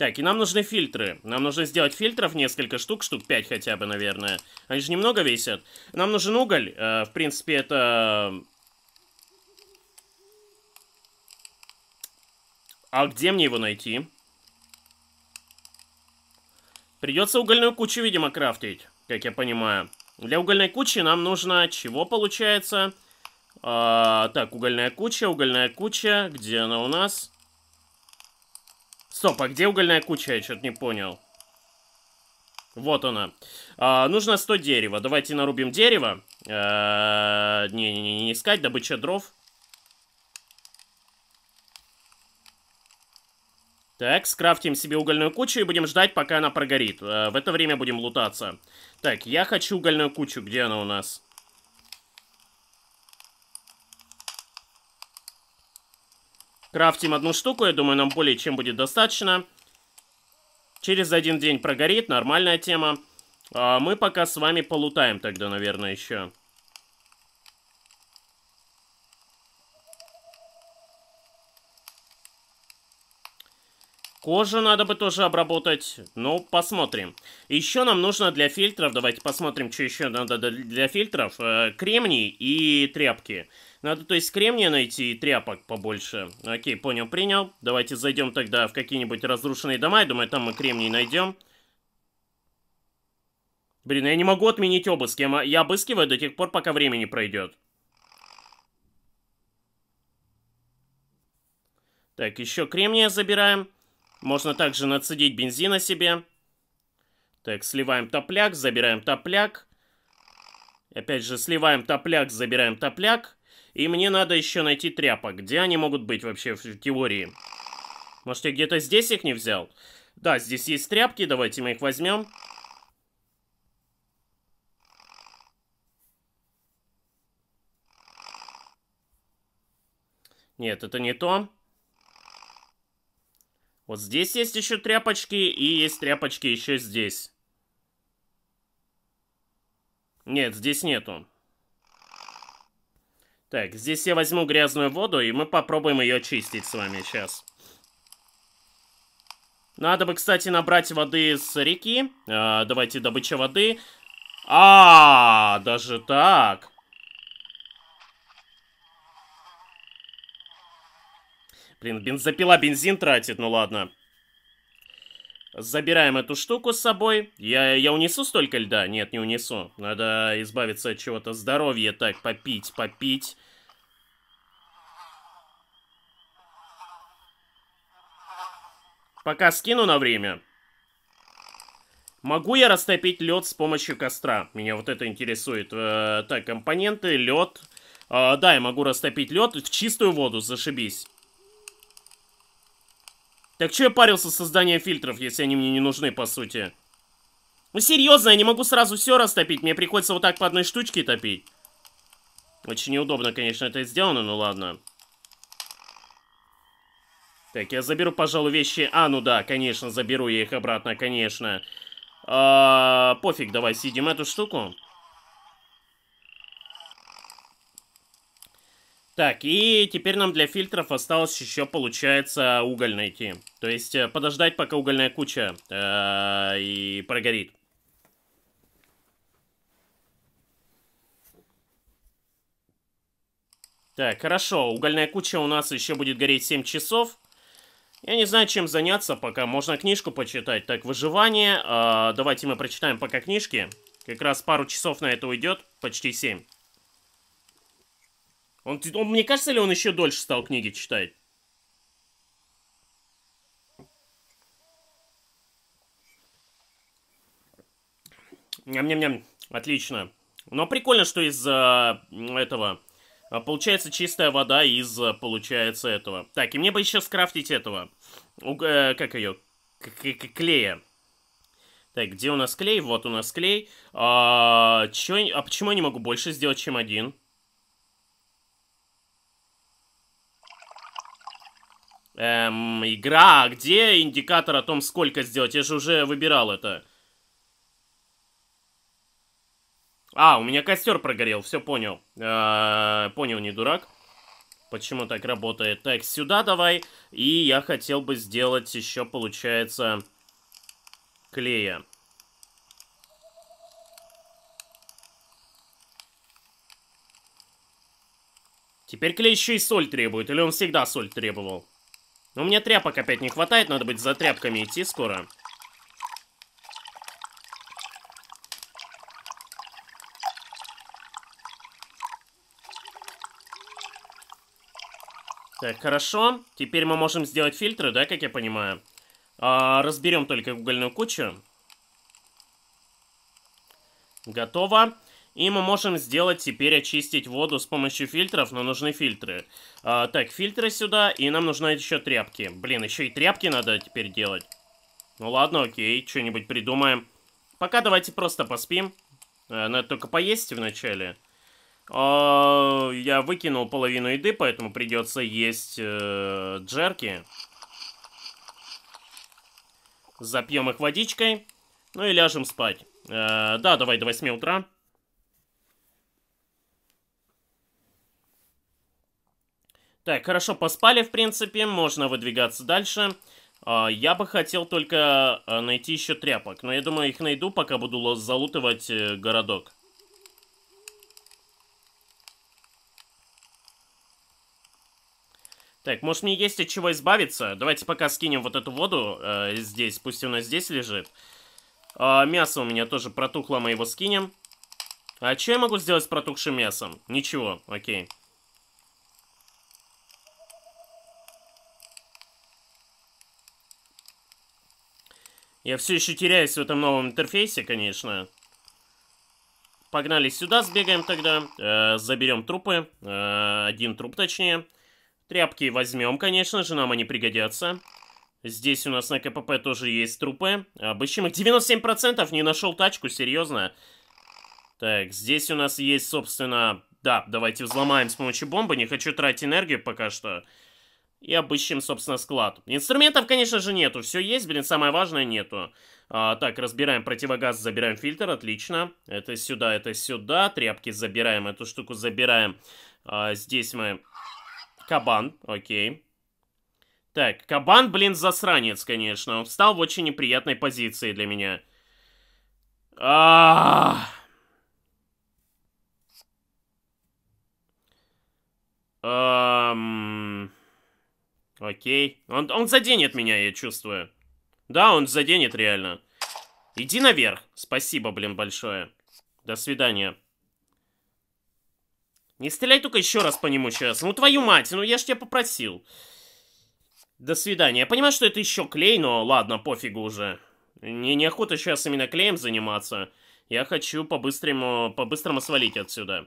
Так, и нам нужны фильтры. Нам нужно сделать фильтров несколько штук, штук 5 хотя бы, наверное. Они же немного весят. Нам нужен уголь. Э, в принципе, это... Э, а где мне его найти? Придется угольную кучу, видимо, крафтить, как я понимаю. Для угольной кучи нам нужно чего получается? А, так, угольная куча, угольная куча. Где она у нас? Стоп, а где угольная куча? Я что-то не понял. Вот она. А, нужно 100 дерева. Давайте нарубим дерево. Э, не-не-не, не искать добыча дров. Так, скрафтим себе угольную кучу и будем ждать, пока она прогорит. Э, в это время будем лутаться. Так, я хочу угольную кучу. Где она у нас? Крафтим одну штуку, я думаю, нам более чем будет достаточно. Через один день прогорит, нормальная тема. А мы пока с вами полутаем тогда, наверное, еще. Кожу надо бы тоже обработать. Ну, посмотрим. Еще нам нужно для фильтров, давайте посмотрим, что еще надо для фильтров. Э, кремний и тряпки. Тряпки. Надо, то есть, кремния найти и тряпок побольше. Окей, понял, принял. Давайте зайдем тогда в какие-нибудь разрушенные дома. Я думаю, там мы кремний найдем. Блин, я не могу отменить обыск. Я, я обыскиваю до тех пор, пока времени пройдет. Так, еще кремния забираем. Можно также нацедить бензина себе. Так, сливаем топляк, забираем топляк. Опять же, сливаем топляк, забираем топляк. И мне надо еще найти тряпок. Где они могут быть вообще в теории? Может, я где-то здесь их не взял? Да, здесь есть тряпки, давайте мы их возьмем. Нет, это не то. Вот здесь есть еще тряпочки, и есть тряпочки еще здесь. Нет, здесь нету. Так, здесь я возьму грязную воду, и мы попробуем ее чистить с вами сейчас. Надо бы, кстати, набрать воды с реки. А, давайте добыча воды. А, -а, а, даже так. Блин, бензопила бензин тратит, ну ладно. Забираем эту штуку с собой. Я, я унесу столько льда? Нет, не унесу. Надо избавиться от чего-то. Здоровье так, попить, попить. Пока скину на время. Могу я растопить лед с помощью костра? Меня вот это интересует. Э, так, компоненты, лед. Э, да, я могу растопить лед в чистую воду, зашибись. Так что я парился с созданием фильтров, если они мне не нужны, по сути? Ну серьезно, я не могу сразу все растопить, мне приходится вот так по одной штучке топить. Очень неудобно, конечно, это сделано, но ладно. Так, я заберу, пожалуй, вещи... А, ну да, конечно, заберу я их обратно, конечно. А, пофиг, давай съедим эту штуку. Так, и теперь нам для фильтров осталось еще, получается, уголь найти. То есть э, подождать, пока угольная куча э -э, и прогорит. Так, хорошо, угольная куча у нас еще будет гореть 7 часов. Я не знаю, чем заняться пока. Можно книжку почитать. Так, выживание. Э, -э давайте мы прочитаем пока книжки. Как раз пару часов на это уйдет, почти 7. Он, он, мне кажется ли, он еще дольше стал книги читать? Ням-ням-ням. Отлично. Но прикольно, что из э, этого... Э, получается чистая вода из, э, получается, этого. Так, и мне бы еще скрафтить этого. У, э, как ее? К -к -к Клея. Так, где у нас клей? Вот у нас клей. А, чё, а почему я не могу больше сделать, чем один? Эм, игра, где индикатор о том, сколько сделать? Я же уже выбирал это. А, у меня костер прогорел, все понял. Э понял, не дурак. Почему так работает? Так, сюда давай. И я хотел бы сделать еще, получается, клея. Теперь клей еще и соль требует, или он всегда соль требовал? Но мне тряпок опять не хватает, надо быть за тряпками идти скоро. Так, хорошо. Теперь мы можем сделать фильтры, да, как я понимаю? А, разберем только угольную кучу. Готово. И мы можем сделать теперь очистить воду с помощью фильтров, но нужны фильтры. А, так, фильтры сюда, и нам нужны еще тряпки. Блин, еще и тряпки надо теперь делать. Ну ладно, окей, что-нибудь придумаем. Пока давайте просто поспим. Э, надо только поесть вначале. А, я выкинул половину еды, поэтому придется есть э, джерки. Запьем их водичкой. Ну и ляжем спать. Э, да, давай до 8 утра. Так, хорошо, поспали, в принципе, можно выдвигаться дальше. А, я бы хотел только а, найти еще тряпок, но я думаю, их найду, пока буду залутывать э, городок. Так, может мне есть от чего избавиться? Давайте пока скинем вот эту воду э, здесь, пусть она здесь лежит. Э, мясо у меня тоже протухло, мы его скинем. А что я могу сделать с протухшим мясом? Ничего, окей. Я все еще теряюсь в этом новом интерфейсе, конечно. Погнали сюда, сбегаем тогда. Э, заберем трупы. Э, один труп, точнее. Тряпки возьмем, конечно же, нам они пригодятся. Здесь у нас на КПП тоже есть трупы. Обыщем их. 97% не нашел тачку, серьезно. Так, здесь у нас есть, собственно... Да, давайте взломаем с помощью бомбы. Не хочу тратить энергию пока что и обыщем, собственно, склад. Инструментов, конечно же, нету. Все есть, блин, самое важное нету. А, так, разбираем противогаз, забираем фильтр, отлично. Это сюда, это сюда. Тряпки забираем, эту штуку забираем. А, здесь мы... Кабан, окей. Так, кабан, блин, засранец, конечно. Он встал в очень неприятной позиции для меня. а Окей. Он, он заденет меня, я чувствую. Да, он заденет реально. Иди наверх. Спасибо, блин, большое. До свидания. Не стреляй только еще раз по нему сейчас. Ну твою мать, ну я ж тебя попросил. До свидания. Я понимаю, что это еще клей, но ладно, пофигу уже. Мне неохота сейчас именно клеем заниматься. Я хочу по-быстрому, по-быстрому свалить отсюда.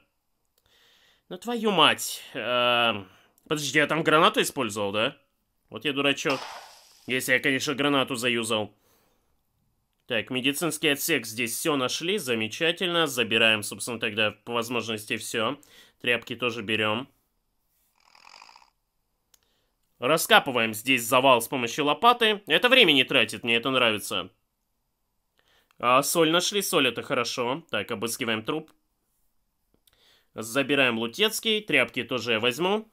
Ну твою мать. Э -э подожди, я там гранату использовал, да? Вот я дурачок. Если я, конечно, гранату заюзал. Так, медицинский отсек здесь все нашли. Замечательно. Забираем, собственно, тогда по возможности все. Тряпки тоже берем. Раскапываем здесь завал с помощью лопаты. Это времени тратит, мне это нравится. А, соль нашли, соль это хорошо. Так, обыскиваем труп. Забираем лутецкий, тряпки тоже я возьму.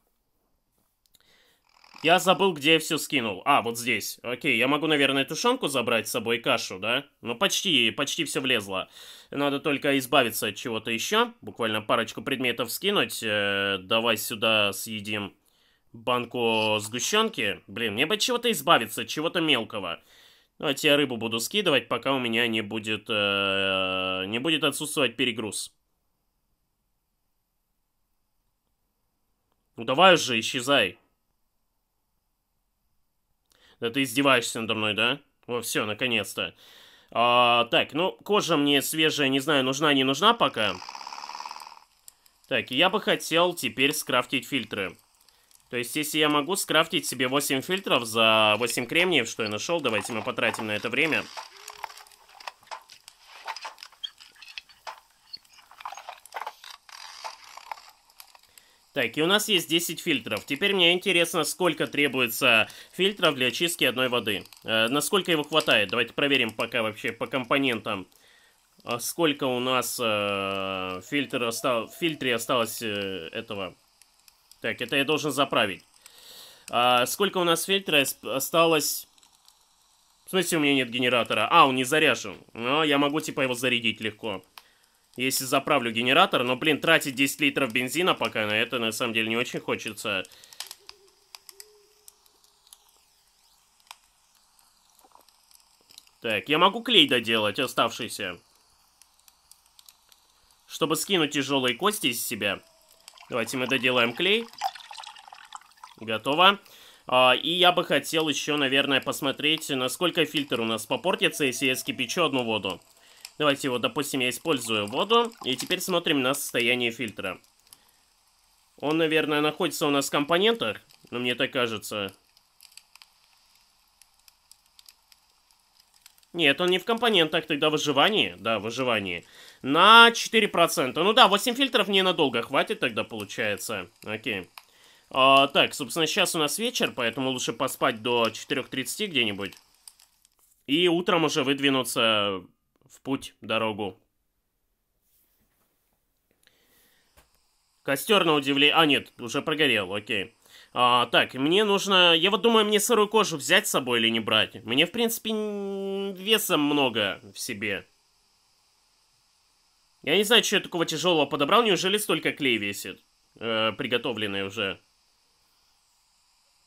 Я забыл, где я все скинул. А, вот здесь. Окей, я могу, наверное, тушенку забрать с собой, кашу, да? Ну, почти, почти все влезло. Надо только избавиться от чего-то еще. Буквально парочку предметов скинуть. Э давай сюда съедим банку сгущенки. Блин, мне бы чего-то избавиться, чего-то мелкого. Давайте ну, я рыбу буду скидывать, пока у меня не будет, э не будет отсутствовать перегруз. Ну давай же, исчезай. Да ты издеваешься надо мной, да? Во, все, наконец-то. А, так, ну, кожа мне свежая, не знаю, нужна, не нужна пока. Так, я бы хотел теперь скрафтить фильтры. То есть, если я могу скрафтить себе 8 фильтров за 8 кремниев, что я нашел, давайте мы потратим на это время. Время. Так, и у нас есть 10 фильтров. Теперь мне интересно, сколько требуется фильтров для очистки одной воды. Э, насколько его хватает? Давайте проверим пока вообще по компонентам. А сколько у нас э, фильтр остал... в фильтре осталось э, этого. Так, это я должен заправить. А, сколько у нас фильтра осталось... В смысле, у меня нет генератора? А, он не заряжен. Но я могу, типа, его зарядить легко если заправлю генератор. Но, блин, тратить 10 литров бензина пока на это, на самом деле, не очень хочется. Так, я могу клей доделать, оставшийся. Чтобы скинуть тяжелые кости из себя. Давайте мы доделаем клей. Готово. А, и я бы хотел еще, наверное, посмотреть, насколько фильтр у нас попортится, если я скипячу одну воду. Давайте вот, допустим, я использую воду. И теперь смотрим на состояние фильтра. Он, наверное, находится у нас в компонентах. Но мне так кажется. Нет, он не в компонентах, тогда выживание. Да, выживание. На 4%. Ну да, 8 фильтров ненадолго хватит тогда получается. Окей. А, так, собственно, сейчас у нас вечер, поэтому лучше поспать до 4.30 где-нибудь. И утром уже выдвинуться в путь дорогу. Костер на удивление... А, нет, уже прогорел, окей. А, так, мне нужно... Я вот думаю, мне сырую кожу взять с собой или не брать. Мне, в принципе, весом много в себе. Я не знаю, что я такого тяжелого подобрал. Неужели столько клей весит? Э, приготовленный уже.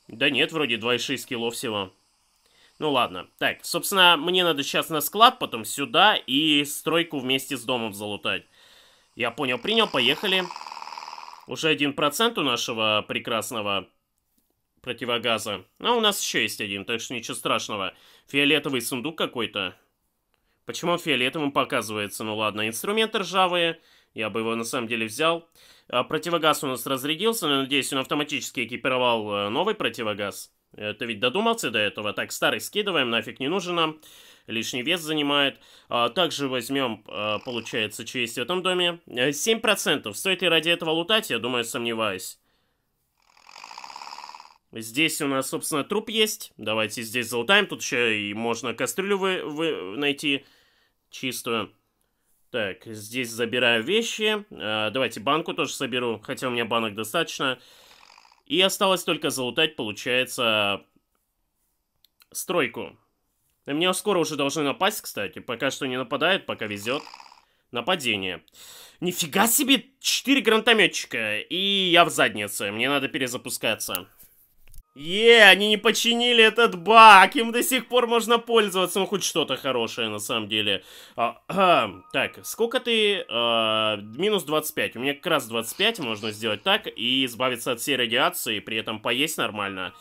Да нет, вроде 2,6 кило всего. Ну ладно. Так, собственно, мне надо сейчас на склад, потом сюда и стройку вместе с домом залутать. Я понял, принял, поехали. Уже один процент у нашего прекрасного противогаза. А у нас еще есть один, так что ничего страшного. Фиолетовый сундук какой-то. Почему фиолетовым показывается? Ну ладно, инструменты ржавые. Я бы его на самом деле взял. А, противогаз у нас разрядился, но надеюсь, он автоматически экипировал э, новый противогаз. Это ведь додумался до этого? Так, старый скидываем, нафиг не нужен нам. Лишний вес занимает. А, также возьмем, а, получается, честь в этом доме. 7%. Э, Стоит ли ради этого лутать? Я думаю, сомневаюсь. Здесь у нас, собственно, труп есть. Давайте здесь залутаем. Тут еще и можно кастрюлю вы, вы найти чистую. Так, здесь забираю вещи. А, давайте банку тоже соберу. Хотя у меня банок достаточно. Достаточно. И осталось только залутать, получается, стройку. На меня скоро уже должны напасть, кстати. Пока что не нападают, пока везет. Нападение. Нифига себе, 4 гранатометчика. И я в заднице, мне надо перезапускаться. Е, они не починили этот баг, им до сих пор можно пользоваться, ну хоть что-то хорошее на самом деле. А, а, так, сколько ты? А, минус 25, у меня как раз 25, можно сделать так и избавиться от всей радиации, при этом поесть нормально.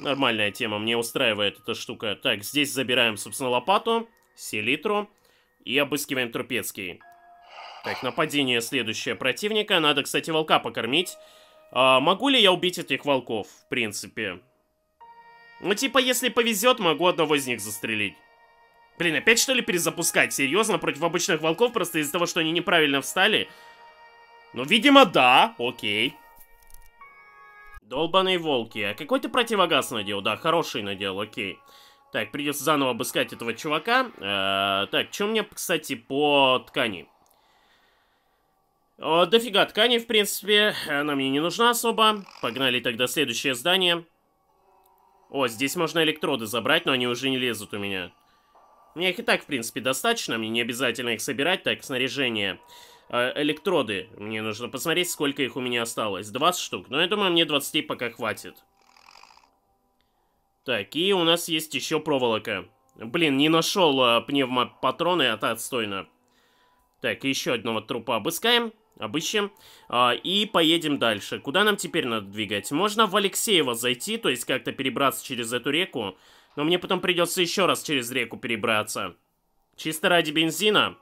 Нормальная тема, мне устраивает эта штука. Так, здесь забираем, собственно, лопату, селитру и обыскиваем трупецкий. Так, нападение следующее противника, надо, кстати, волка покормить. А, могу ли я убить этих волков, в принципе? Ну, типа, если повезет, могу одного из них застрелить. Блин, опять что ли перезапускать? Серьезно, против обычных волков просто из-за того, что они неправильно встали? Ну, видимо, да, окей. Долбаные волки. А какой ты противогаз надел? Да, хороший надел, окей. Так, придется заново обыскать этого чувака. Э -э так, что мне, кстати, по ткани? О, дофига ткани, в принципе. Она мне не нужна особо. Погнали тогда следующее здание. О, здесь можно электроды забрать, но они уже не лезут у меня. Мне их и так, в принципе, достаточно. Мне не обязательно их собирать, так, снаряжение. Э, электроды. Мне нужно посмотреть, сколько их у меня осталось. 20 штук. Но я думаю, мне 20 пока хватит. Так, и у нас есть еще проволока. Блин, не нашел э, пневмопатроны, это а, отстойно. Так, еще одного трупа обыскаем обыщем. А, и поедем дальше. Куда нам теперь надо двигать? Можно в Алексеево зайти, то есть как-то перебраться через эту реку. Но мне потом придется еще раз через реку перебраться. Чисто ради бензина?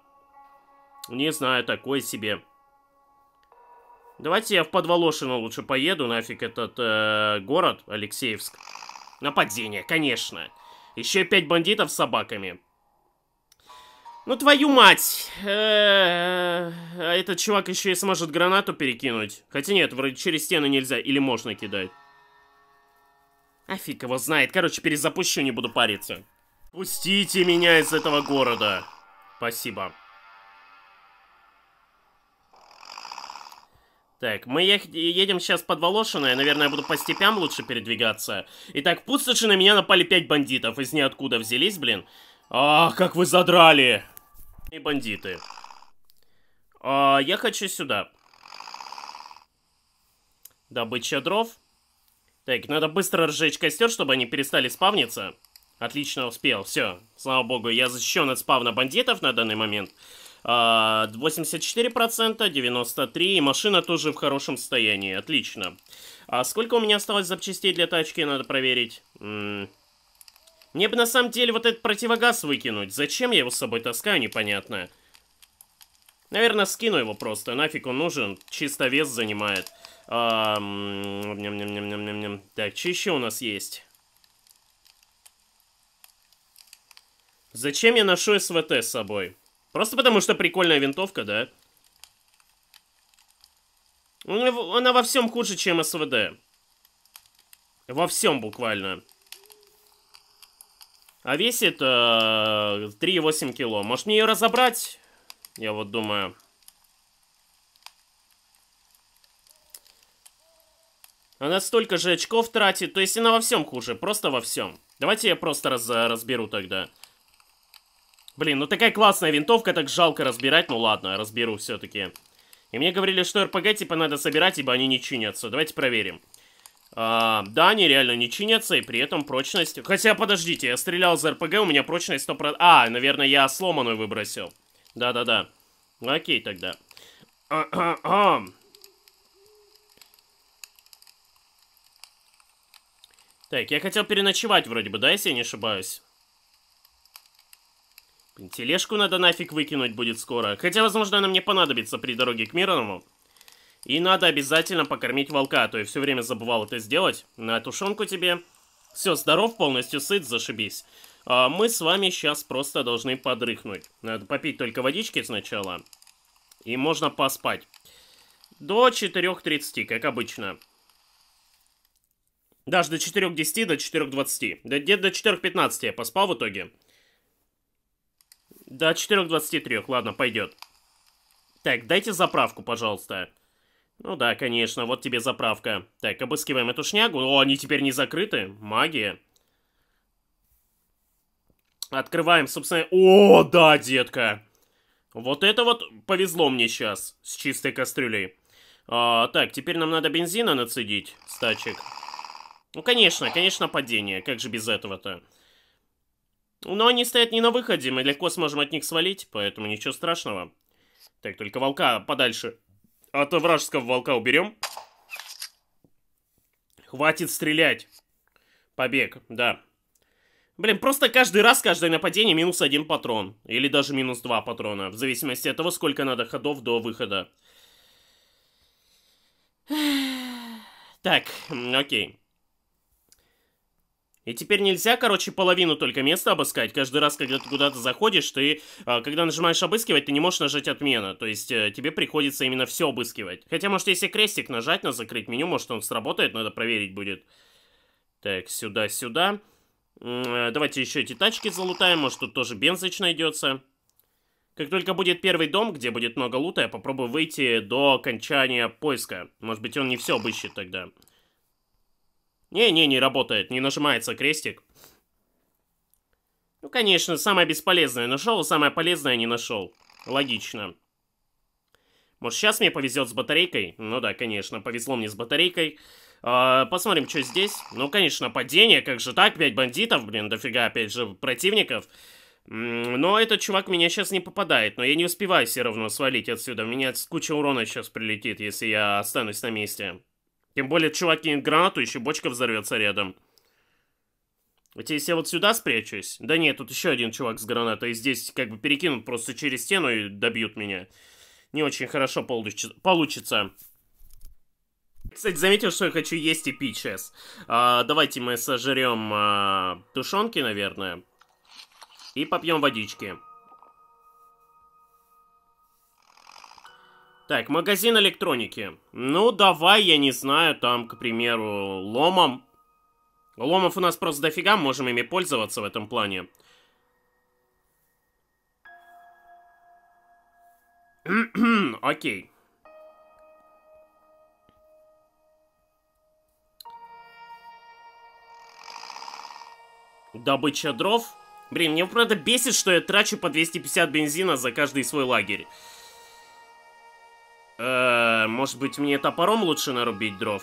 Не знаю, такое себе. Давайте я в Подволошино лучше поеду, нафиг этот э, город, Алексеевск. Нападение, конечно. Еще пять бандитов с собаками. Ну твою мать! Э, а этот чувак еще и сможет гранату перекинуть. Хотя нет, вроде через стены нельзя, или можно кидать. А фиг его знает. Короче, перезапущу, не буду париться. Пустите меня из этого города. Спасибо. Так, мы едем сейчас под Я, Наверное, буду по степям лучше передвигаться. Итак, пустоши на меня напали пять бандитов. Из ниоткуда взялись, блин. Ах, как вы задрали! И бандиты. А, я хочу сюда. Добыча дров. Так, надо быстро разжечь костер, чтобы они перестали спавниться. Отлично, успел. Все. Слава богу, я защищен от спавна бандитов на данный момент. А, 84%, 93%. И машина тоже в хорошем состоянии. Отлично. А сколько у меня осталось запчастей для тачки, надо проверить. Мне бы на самом деле вот этот противогаз выкинуть. Зачем я его с собой таскаю, непонятно. Наверное, скину его просто. Нафиг он нужен. Чисто вес занимает. Так, что еще у нас есть? Зачем я ношу СВТ с собой? Просто потому, что прикольная винтовка, да? Она во всем хуже, чем СВД. Во всем буквально. А весит э, 3,8 кило. Может мне ее разобрать? Я вот думаю. Она столько же очков тратит. То есть она во всем хуже. Просто во всем. Давайте я просто раз разберу тогда. Блин, ну такая классная винтовка, так жалко разбирать. Ну ладно, разберу все-таки. И мне говорили, что РПГ типа надо собирать, ибо они не чинятся. Давайте проверим. А, да, они реально не чинятся, и при этом прочность... Хотя, подождите, я стрелял за РПГ, у меня прочность 100%... А, наверное, я сломанную выбросил. Да-да-да. Окей тогда. Так, я хотел переночевать вроде бы, да, если я не ошибаюсь? Тележку надо нафиг выкинуть будет скоро. Хотя, возможно, она мне понадобится при дороге к Миронову. И надо обязательно покормить волка, а то я все время забывал это сделать. На тушенку тебе. Все, здоров, полностью сыт, зашибись. А мы с вами сейчас просто должны подрыхнуть. Надо попить только водички сначала. И можно поспать. До 4.30, как обычно. Даже до 4.10, до 4.20. Да где-то до 4.15 я поспал в итоге. До 4.23, ладно, пойдет. Так, дайте заправку, пожалуйста. Ну да, конечно, вот тебе заправка. Так, обыскиваем эту шнягу. О, они теперь не закрыты. Магия. Открываем, собственно... О, да, детка! Вот это вот повезло мне сейчас с чистой кастрюлей. А, так, теперь нам надо бензина нацедить стачек. Ну, конечно, конечно, падение. Как же без этого-то? Но они стоят не на выходе, мы легко сможем от них свалить, поэтому ничего страшного. Так, только волка подальше а то вражеского волка уберем. Хватит стрелять. Побег, да. Блин, просто каждый раз, каждое нападение минус один патрон. Или даже минус два патрона. В зависимости от того, сколько надо ходов до выхода. Так, окей. И теперь нельзя, короче, половину только места обыскать. Каждый раз, когда ты куда-то заходишь, ты, а, когда нажимаешь обыскивать, ты не можешь нажать отмена. То есть э, тебе приходится именно все обыскивать. Хотя, может, если крестик нажать на закрыть меню, может, он сработает, надо проверить будет. Так, сюда, сюда. Э, давайте еще эти тачки залутаем, может, тут тоже бензыч найдется. Как только будет первый дом, где будет много лута, я попробую выйти до окончания поиска. Может быть, он не все обыщет тогда. Не-не, не работает, не нажимается крестик. Ну, конечно, самое бесполезное нашел, а самое полезное не нашел. Логично. Может, сейчас мне повезет с батарейкой? Ну да, конечно, повезло мне с батарейкой. А, посмотрим, что здесь. Ну, конечно, падение, как же так? Пять бандитов, блин, дофига, опять же, противников. Но этот чувак меня сейчас не попадает, но я не успеваю все равно свалить отсюда. У меня куча урона сейчас прилетит, если я останусь на месте. Тем более, чувак кинет гранату, еще бочка взорвется рядом. Вот если я вот сюда спрячусь... Да нет, тут еще один чувак с гранатой. здесь как бы перекинут просто через стену и добьют меня. Не очень хорошо получится. Кстати, заметил, что я хочу есть и пить сейчас. А, давайте мы сожрем а, тушенки, наверное. И попьем водички. Так, магазин электроники. Ну, давай, я не знаю, там, к примеру, ломом. Ломов у нас просто дофига, можем ими пользоваться в этом плане. Окей. Добыча дров. Блин, мне правда бесит, что я трачу по 250 бензина за каждый свой лагерь. Э, может быть, мне топором лучше нарубить дров?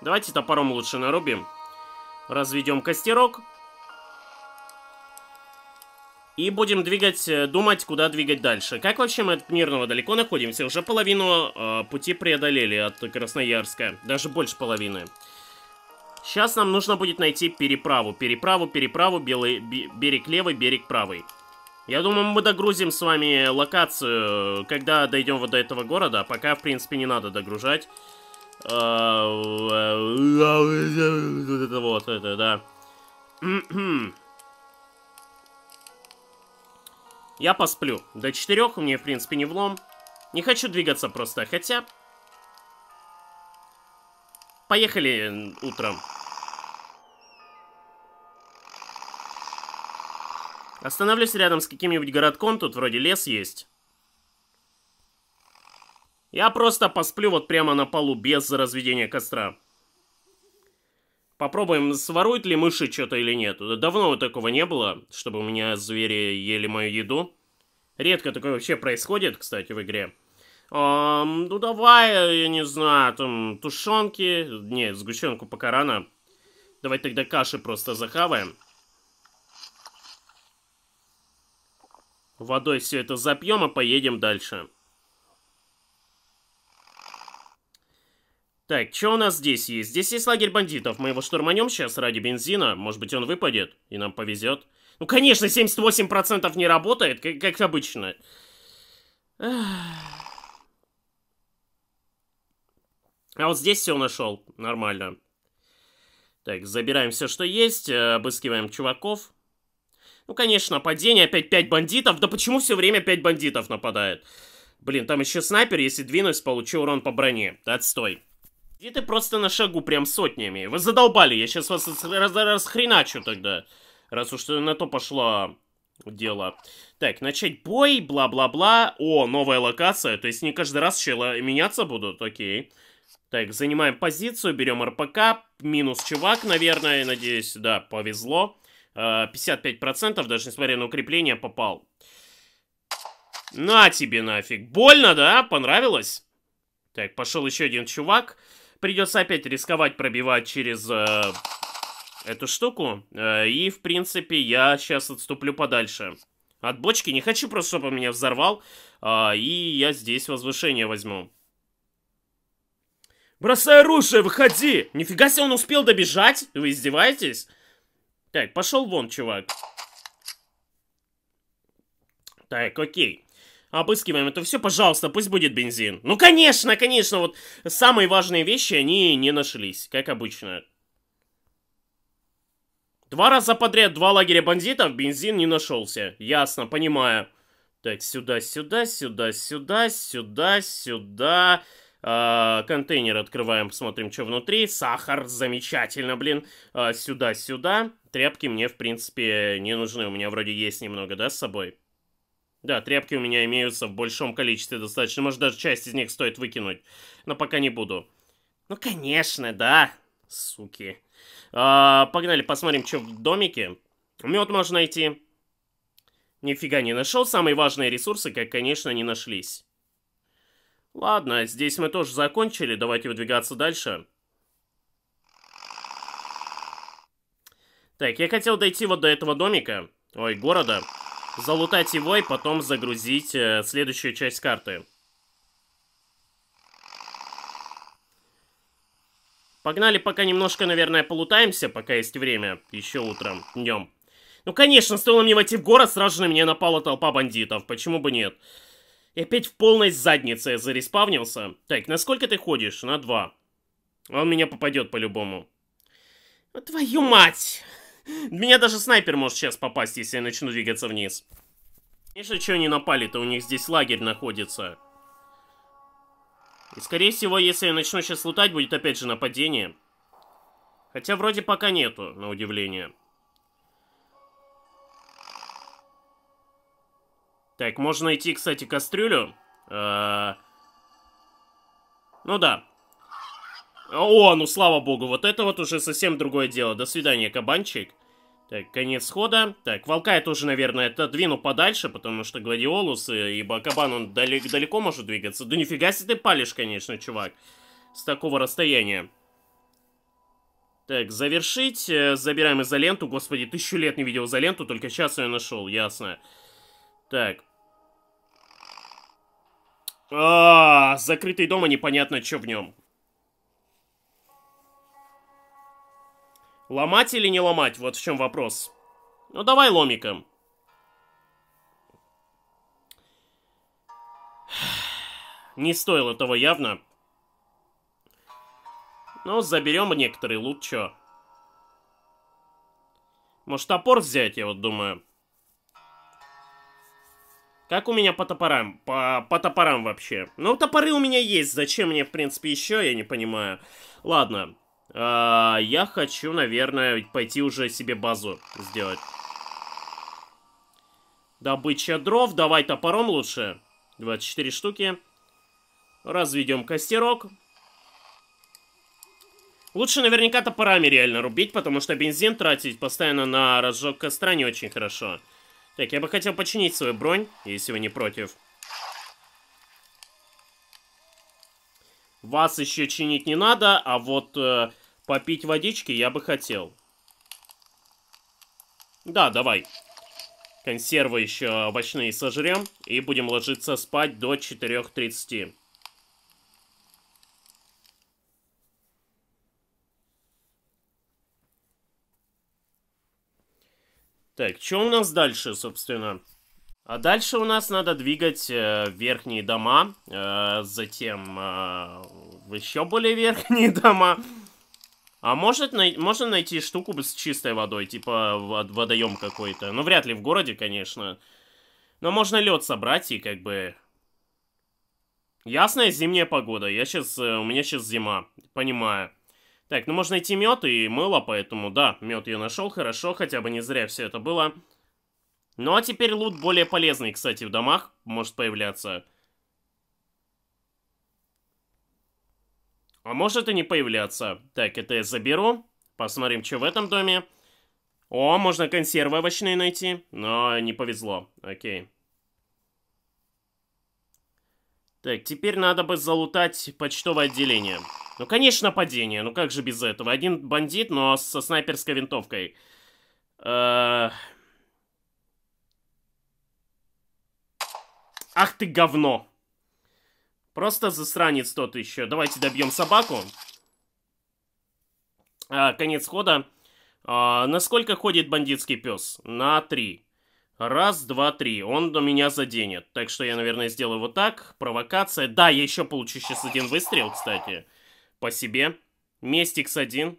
Давайте топором лучше нарубим. Разведем костерок. И будем двигать, э, думать, куда двигать дальше. Как вообще мы от Мирного далеко находимся? Уже половину э, пути преодолели от Красноярска. Даже больше половины. Половины. Сейчас нам нужно будет найти переправу. Переправу, переправу, белый, берег левый, берег правый. Я думаю, мы догрузим с вами локацию, когда дойдем вот до этого города. Пока, в принципе, не надо догружать. А, вот это вот, это, да. Я посплю. До четырех мне, в принципе, не влом. Не хочу двигаться просто, хотя... Поехали утром. Остановлюсь рядом с каким-нибудь городком, тут вроде лес есть. Я просто посплю вот прямо на полу, без разведения костра. Попробуем, своруют ли мыши что-то или нет. Давно такого не было, чтобы у меня звери ели мою еду. Редко такое вообще происходит, кстати, в игре. Эм, ну давай, я не знаю, там тушенки. Не, сгущенку пока рано. Давай тогда каши просто захаваем. Водой все это запьем, а поедем дальше. Так, что у нас здесь есть? Здесь есть лагерь бандитов. Мы его штурманем сейчас ради бензина. Может быть, он выпадет, и нам повезет. Ну, конечно, 78% не работает, как, как обычно. А вот здесь все нашел. Нормально. Так, забираем все, что есть. Э, обыскиваем чуваков. Ну, конечно, падение опять 5 бандитов. Да почему все время 5 бандитов нападает? Блин, там еще снайпер, если двинусь, получу урон по броне. Отстой. И ты просто на шагу прям сотнями. Вы задолбали, я сейчас вас раз расхреначу тогда. Раз уж на то пошло дело. Так, начать бой, бла-бла-бла. О, новая локация. То есть не каждый раз чела меняться будут, окей. Так, занимаем позицию, берем РПК. Минус чувак, наверное, надеюсь. Да, повезло. 55%, э, даже несмотря на укрепление, попал. На тебе нафиг. Больно, да? Понравилось? Так, пошел еще один чувак. Придется опять рисковать пробивать через э, эту штуку. Э, и, в принципе, я сейчас отступлю подальше. От бочки не хочу просто, чтобы он меня взорвал. Э, и я здесь возвышение возьму. Бросай оружие, выходи! Нифига себе он успел добежать? Вы издеваетесь? Так, пошел вон, чувак. Так, окей. Обыскиваем это все, пожалуйста, пусть будет бензин. Ну, конечно, конечно, вот самые важные вещи, они не нашлись, как обычно. Два раза подряд два лагеря бандитов, бензин не нашелся. Ясно, понимаю. Так, сюда, сюда, сюда, сюда, сюда, сюда... Э, контейнер открываем, посмотрим, что внутри. Сахар, замечательно, блин. Сюда-сюда. Э, тряпки мне, в принципе, не нужны. У меня вроде есть немного, да, с собой? Да, тряпки у меня имеются в большом количестве достаточно. Может, даже часть из них стоит выкинуть. Но пока не буду. Ну, конечно, да. Суки. А, погнали, посмотрим, что в домике. Мед можно найти. Нифига не нашел. Самые важные ресурсы, как, конечно, не нашлись. Ладно, здесь мы тоже закончили, давайте выдвигаться дальше. Так, я хотел дойти вот до этого домика, ой, города, залутать его и потом загрузить э, следующую часть карты. Погнали пока немножко, наверное, полутаемся, пока есть время, еще утром, днем. Ну, конечно, стоило мне войти в город, сразу же на меня напала толпа бандитов, почему бы нет? Нет. И опять в полной заднице зареспавнился. Так, насколько ты ходишь? На два. А он меня попадет по-любому. Ну, твою мать! Меня даже снайпер может сейчас попасть, если я начну двигаться вниз. Конечно, что они напали-то? У них здесь лагерь находится. И скорее всего, если я начну сейчас лутать, будет опять же нападение. Хотя вроде пока нету, на удивление. Так, можно найти, кстати, кастрюлю. А... Ну да. О, ну слава богу, вот это вот уже совсем другое дело. До свидания, кабанчик. Так, конец хода. Так, волка я тоже, наверное, отодвину подальше, потому что гладиолус, ибо кабан, он далек, далеко может двигаться. Да нифига себе ты палишь, конечно, чувак, с такого расстояния. Так, завершить. Э, забираем изоленту. Господи, тысячу лет не видел изоленту, только сейчас ее нашел, Ясно. Так. А, -а, -а закрытый дом, и непонятно, что в нем. Ломать или не ломать? Вот в чем вопрос. Ну давай ломиком. Не стоило этого явно. Но ну, заберем некоторые лучше. Может, топор взять, я вот думаю. Как у меня по топорам? По, по топорам вообще. Ну, топоры у меня есть. Зачем мне, в принципе, еще? Я не понимаю. Ладно. А, я хочу, наверное, пойти уже себе базу сделать. Добыча дров. Давай топором лучше. 24 штуки. Разведем костерок. Лучше наверняка топорами реально рубить, потому что бензин тратить постоянно на разжог костра не очень хорошо. Хорошо. Так, я бы хотел починить свою бронь, если вы не против. Вас еще чинить не надо, а вот э, попить водички я бы хотел. Да, давай. Консервы еще овощные сожрем и будем ложиться спать до 4.30. Так, что у нас дальше, собственно? А дальше у нас надо двигать э, верхние дома, э, затем э, еще более верхние дома. А может най можно найти штуку с чистой водой, типа вод водоем какой-то. Ну, вряд ли в городе, конечно. Но можно лед собрать и как бы... Ясная зимняя погода. Я сейчас... Э, у меня сейчас зима. Понимаю. Так, ну можно найти мед и мыло, поэтому да, мед я нашел, хорошо, хотя бы не зря все это было. Ну а теперь лут более полезный, кстати, в домах может появляться. А может и не появляться. Так, это я заберу. Посмотрим, что в этом доме. О, можно консервы овощные найти, но не повезло. Окей. Так, теперь надо бы залутать почтовое отделение. Ну, конечно, падение, Ну, как же без этого? Один бандит, но со снайперской винтовкой. Э, ах ты говно. Просто засранец тот еще. Давайте добьем собаку. А, конец хода. А, насколько ходит бандитский пес? На три. Раз, два, три. Он до меня заденет. Так что я, наверное, сделаю вот так. Провокация. Да, я еще получу сейчас один выстрел, кстати. По себе. Местикс один.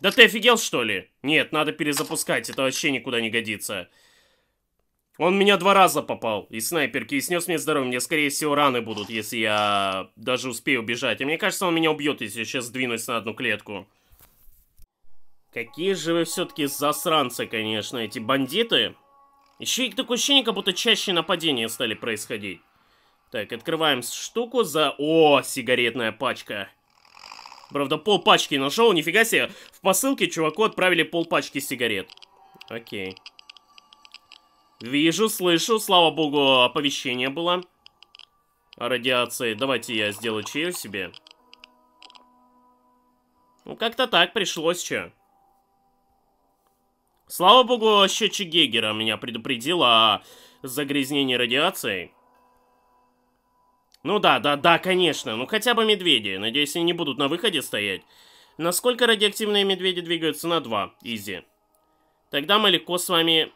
Да ты офигел, что ли? Нет, надо перезапускать, это вообще никуда не годится. Он меня два раза попал И снайперки и снес мне здоровье. Мне, скорее всего, раны будут, если я даже успею убежать. И а мне кажется, он меня убьет, если я сейчас двинусь на одну клетку. Какие же вы все-таки засранцы, конечно, эти бандиты. Еще и такое ощущение, как будто чаще нападения стали происходить. Так, открываем штуку за... О, сигаретная пачка. Правда, пол пачки нашел, нифига себе. В посылке чуваку отправили пол пачки сигарет. Окей. Вижу, слышу, слава богу, оповещение было. О радиации. Давайте я сделаю чаю себе. Ну, как-то так пришлось, че. Слава богу, счетчик Гегера меня предупредил о загрязнении радиацией. Ну да, да, да, конечно. Ну хотя бы медведи. Надеюсь, они не будут на выходе стоять. Насколько радиоактивные медведи двигаются на 2? Изи. Тогда мы легко с вами...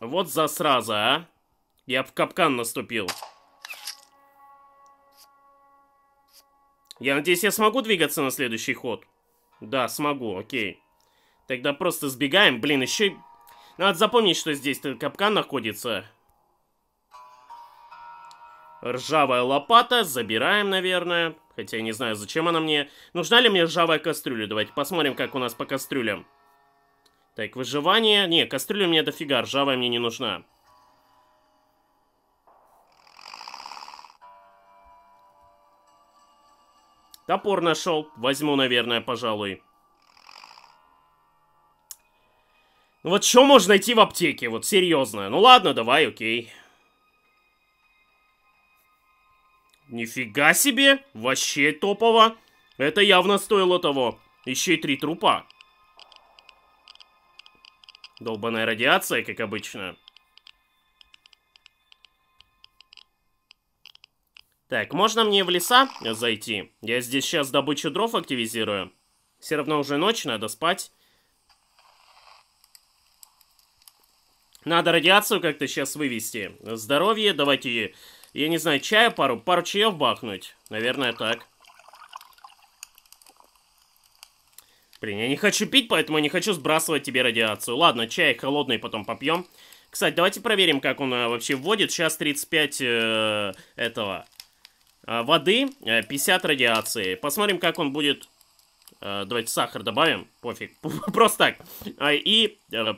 Вот за сразу, а. Я в капкан наступил. Я надеюсь, я смогу двигаться на следующий ход? Да, смогу, окей. Тогда просто сбегаем. Блин, еще... Надо запомнить, что здесь капкан находится ржавая лопата, забираем, наверное. Хотя я не знаю, зачем она мне. Нужна ли мне ржавая кастрюля? Давайте посмотрим, как у нас по кастрюлям. Так, выживание. Не, кастрюля мне дофига, ржавая мне не нужна. Топор нашел. Возьму, наверное, пожалуй. Ну вот что можно найти в аптеке? Вот серьезно. Ну ладно, давай, окей. Нифига себе! Вообще топово! Это явно стоило того. Еще и три трупа. Долбаная радиация, как обычно. Так, можно мне в леса зайти? Я здесь сейчас добычу дров активизирую. Все равно уже ночь, надо спать. Надо радиацию как-то сейчас вывести. Здоровье, давайте я не знаю, чая пару, пару чаев бахнуть. Наверное, так. Блин, я не хочу пить, поэтому не хочу сбрасывать тебе радиацию. Ладно, чай холодный потом попьем. Кстати, давайте проверим, как он э, вообще вводит. Сейчас 35 э, этого э, воды, 50 э, радиации. Посмотрим, как он будет... Э, давайте сахар добавим. Пофиг. Просто так. А, и э,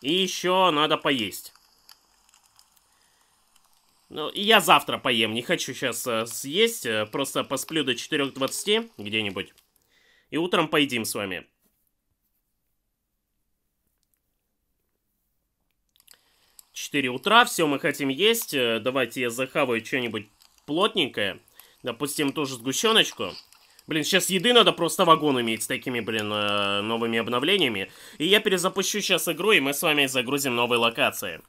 И еще надо поесть. Ну, я завтра поем. Не хочу сейчас э, съесть. Э, просто посплю до 4.20 где-нибудь. И утром поедим с вами. Четыре утра, все, мы хотим есть. Э, давайте я захаваю что-нибудь плотненькое. Допустим, тоже сгущеночку. Блин, сейчас еды надо просто вагон иметь с такими, блин, э, новыми обновлениями. И я перезапущу сейчас игру, и мы с вами загрузим новые локации.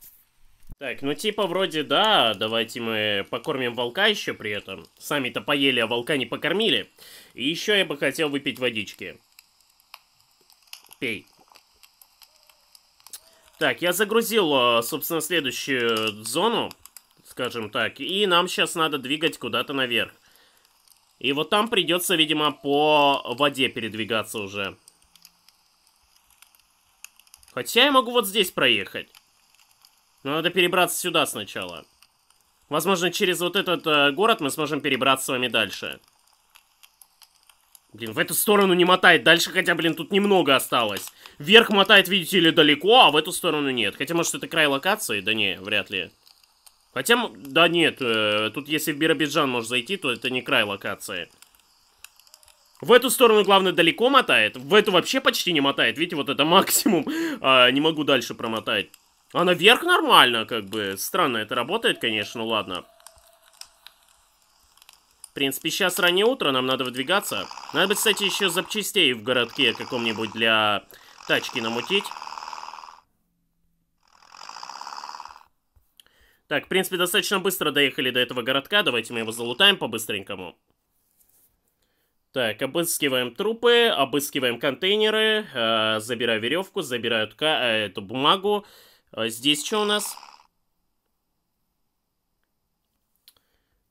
Так, ну типа вроде да, давайте мы покормим волка еще при этом. Сами-то поели, а волка не покормили. И еще я бы хотел выпить водички. Пей. Так, я загрузил, э, собственно, следующую зону, скажем так. И нам сейчас надо двигать куда-то наверх. И вот там придется, видимо, по воде передвигаться уже. Хотя я могу вот здесь проехать. Но надо перебраться сюда сначала. Возможно, через вот этот э, город мы сможем перебраться с вами дальше. Блин, в эту сторону не мотает. Дальше, хотя, блин, тут немного осталось. Вверх мотает, видите ли, далеко, а в эту сторону нет. Хотя, может, это край локации? Да не, вряд ли. Хотя, да нет, э, тут если в Биробиджан можешь зайти, то это не край локации. В эту сторону, главное, далеко мотает. В эту вообще почти не мотает. Видите, вот это максимум. А, не могу дальше промотать. А наверх нормально, как бы. Странно это работает, конечно, ладно. В принципе, сейчас раннее утро, нам надо выдвигаться. Надо бы, кстати, еще запчастей в городке каком-нибудь для тачки намутить. Так, в принципе, достаточно быстро доехали до этого городка. Давайте мы его залутаем по-быстренькому. Так, обыскиваем трупы, обыскиваем контейнеры, э, забираю веревку, забираю тка э, эту бумагу. Э, здесь что у нас?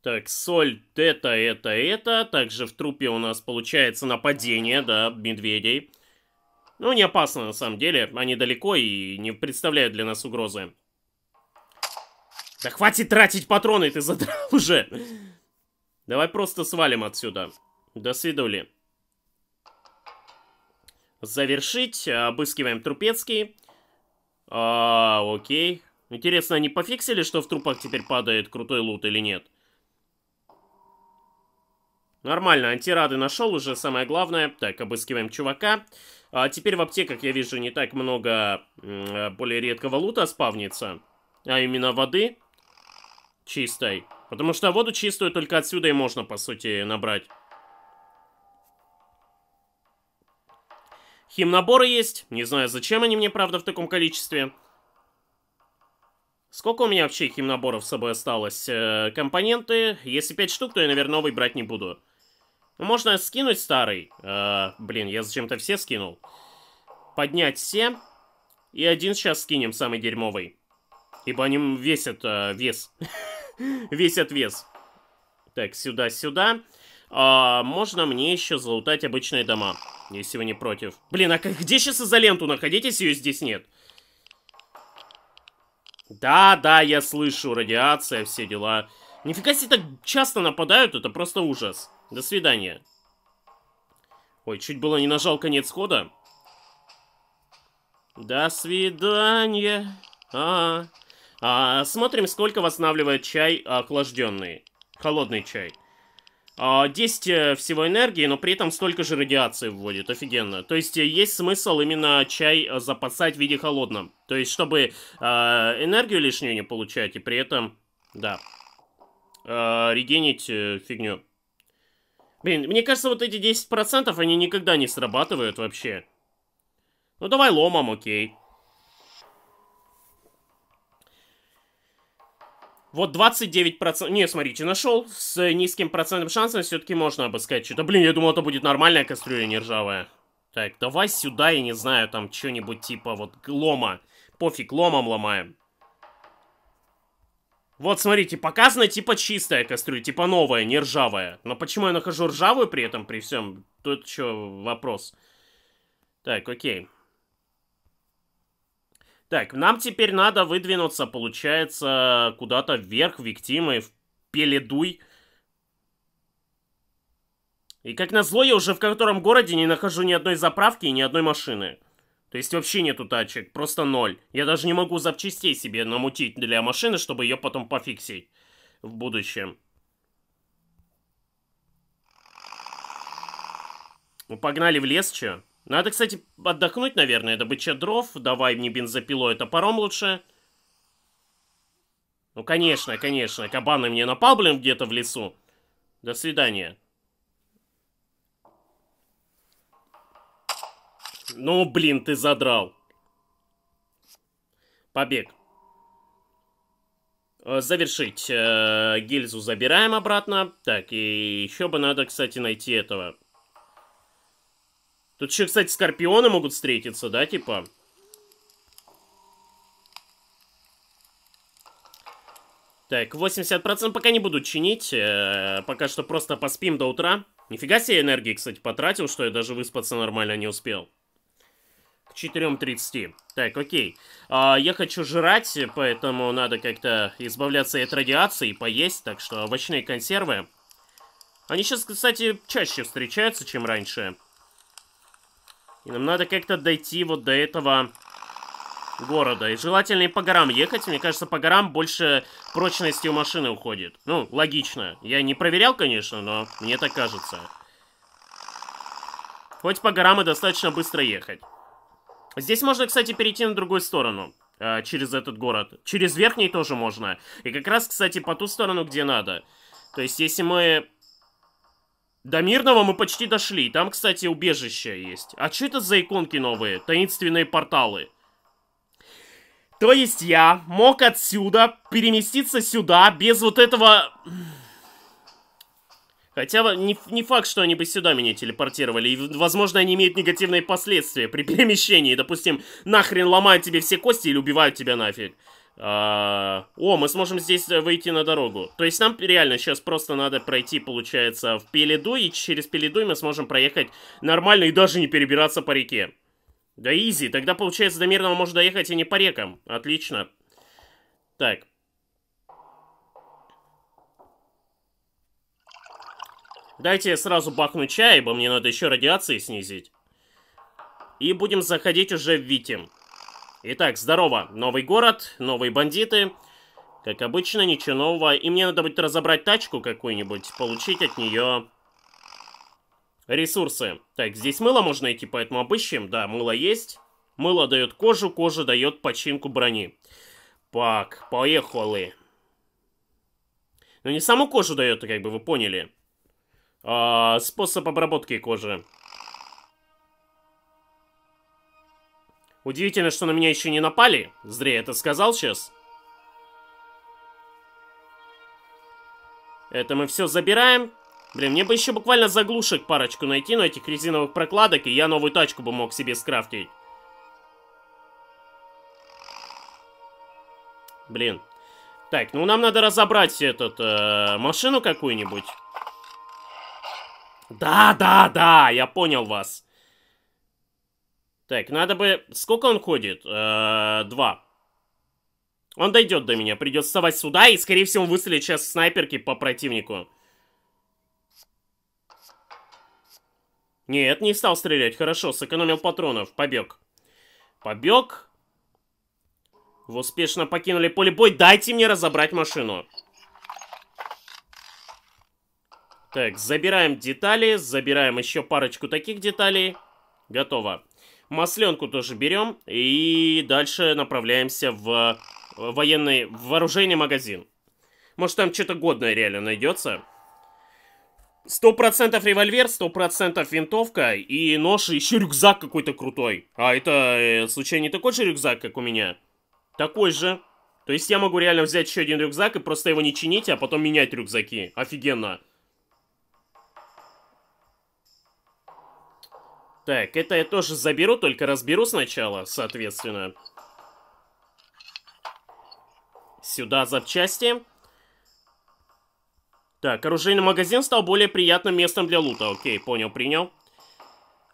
Так, соль, это, это, это. Также в трупе у нас получается нападение, да, медведей. Ну, не опасно на самом деле, они далеко и не представляют для нас угрозы. Да хватит тратить патроны, ты задрал уже. Давай просто свалим отсюда. До свидули. Завершить. Обыскиваем трупецкий. А, окей. Интересно, они пофиксили, что в трупах теперь падает крутой лут или нет? Нормально, антирады нашел уже, самое главное. Так, обыскиваем чувака. А теперь в аптеках, я вижу, не так много а, более редкого лута спавнится. А именно воды чистой. Потому что воду чистую только отсюда и можно, по сути, набрать. Химнаборы есть. Не знаю, зачем они мне, правда, в таком количестве. Сколько у меня вообще химнаборов с собой осталось? Э -э, компоненты. Если 5 штук, то я, наверное, новый брать не буду. Ну, можно скинуть старый. Э блин, я зачем-то все скинул. Поднять все. И один сейчас скинем, самый дерьмовый. Ибо они весят э, вес. весь отвес. Так, сюда-сюда. А, можно мне еще залутать обычные дома, если вы не против. Блин, а как где сейчас изоленту находитесь? Ее здесь нет. Да, да, я слышу, радиация, все дела. Нифига себе так часто нападают, это просто ужас. До свидания. Ой, чуть было не нажал конец хода. До свидания. А, -а, -а. А, смотрим, сколько восстанавливает чай а, охлажденный. Холодный чай. А, 10 э, всего энергии, но при этом столько же радиации вводит. Офигенно. То есть э, есть смысл именно чай э, запасать в виде холодном. То есть, чтобы а, энергию лишнюю не получать, и при этом, да, а, регенить фигню. Блин, мне кажется, вот эти 10% они никогда не срабатывают вообще. Ну давай ломом, окей. Вот 29%... Не, смотрите, нашел. С низким процентным шансом, все-таки можно обыскать что-то. Блин, я думал, это будет нормальная кастрюля, не ржавая. Так, давай сюда, я не знаю, там что-нибудь типа вот лома. Пофиг, ломом ломаем. Вот, смотрите, показано типа чистая кастрюля, типа новая, не ржавая. Но почему я нахожу ржавую при этом, при всем? Тут что, вопрос. Так, окей. Так, нам теперь надо выдвинуться, получается, куда-то вверх, виктимы, в Пеледуй. И как назло, я уже в котором городе не нахожу ни одной заправки и ни одной машины. То есть вообще нету тачек, просто ноль. Я даже не могу запчастей себе намутить для машины, чтобы ее потом пофиксить в будущем. Ну погнали в лес, чё? Надо, кстати, отдохнуть, наверное. Добыча дров. Давай мне бензопилой, топором лучше. Ну, конечно, конечно. Кабаны мне напал, блин, где-то в лесу. До свидания. Ну, блин, ты задрал. Побег. Э, завершить. Э, гильзу забираем обратно. Так, и еще бы надо, кстати, найти этого Тут еще, кстати, скорпионы могут встретиться, да, типа? Так, 80% пока не буду чинить. Э -э, пока что просто поспим до утра. Нифига себе энергии, кстати, потратил, что я даже выспаться нормально не успел. К 4.30. Так, окей. А, я хочу жрать, поэтому надо как-то избавляться от радиации и поесть. Так что овощные консервы. Они сейчас, кстати, чаще встречаются, чем раньше. И нам надо как-то дойти вот до этого города. И желательно и по горам ехать. Мне кажется, по горам больше прочности у машины уходит. Ну, логично. Я не проверял, конечно, но мне так кажется. Хоть по горам и достаточно быстро ехать. Здесь можно, кстати, перейти на другую сторону. Э, через этот город. Через верхний тоже можно. И как раз, кстати, по ту сторону, где надо. То есть, если мы до Мирного мы почти дошли. Там, кстати, убежище есть. А что это за иконки новые? Таинственные порталы. То есть я мог отсюда переместиться сюда без вот этого... Хотя не, не факт, что они бы сюда меня телепортировали. И, возможно, они имеют негативные последствия при перемещении. Допустим, нахрен ломают тебе все кости или убивают тебя нафиг. А, о, мы сможем здесь э, выйти на дорогу. То есть нам реально сейчас просто надо пройти, получается, в Пеледу, и через Пеледу мы сможем проехать нормально и даже не перебираться по реке. Да изи, тогда, получается, до Мирного можно доехать и не по рекам. Отлично. Так. Дайте я сразу бахну чай, ибо мне надо еще радиации снизить. И будем заходить уже в Витим. Итак, здорово. Новый город, новые бандиты. Как обычно, ничего нового. И мне надо будет разобрать тачку какую-нибудь, получить от нее ресурсы. Так, здесь мыло можно идти, поэтому обыщем. Да, мыло есть. Мыло дает кожу, кожа дает починку брони. Пак, поехали. Ну, не саму кожу дает, как бы вы поняли. А, способ обработки кожи. Удивительно, что на меня еще не напали. Зря я это сказал сейчас. Это мы все забираем. Блин, мне бы еще буквально заглушек парочку найти, но этих резиновых прокладок, и я новую тачку бы мог себе скрафтить. Блин. Так, ну нам надо разобрать этот, э, машину какую-нибудь. Да, да, да, я понял вас. Так, надо бы... Сколько он ходит? Э два. Он дойдет до меня. Придется вставать сюда и, скорее всего, выстрелить сейчас снайперки по противнику. Нет, не стал стрелять. Хорошо, сэкономил патронов. Побег. Побег. Вы успешно покинули поле бой. Дайте мне разобрать машину. Так, забираем детали. Забираем еще парочку таких деталей. Готово. Масленку тоже берем. И дальше направляемся в э, военный, вооружение магазин. Может, там что-то годное реально найдется. 100% револьвер, 100% винтовка и нож, и еще рюкзак какой-то крутой. А это, э, случайно, не такой же рюкзак, как у меня? Такой же. То есть я могу реально взять еще один рюкзак и просто его не чинить, а потом менять рюкзаки. Офигенно. Так, это я тоже заберу, только разберу сначала, соответственно. Сюда запчасти. Так, оружейный магазин стал более приятным местом для лута. Окей, понял, принял.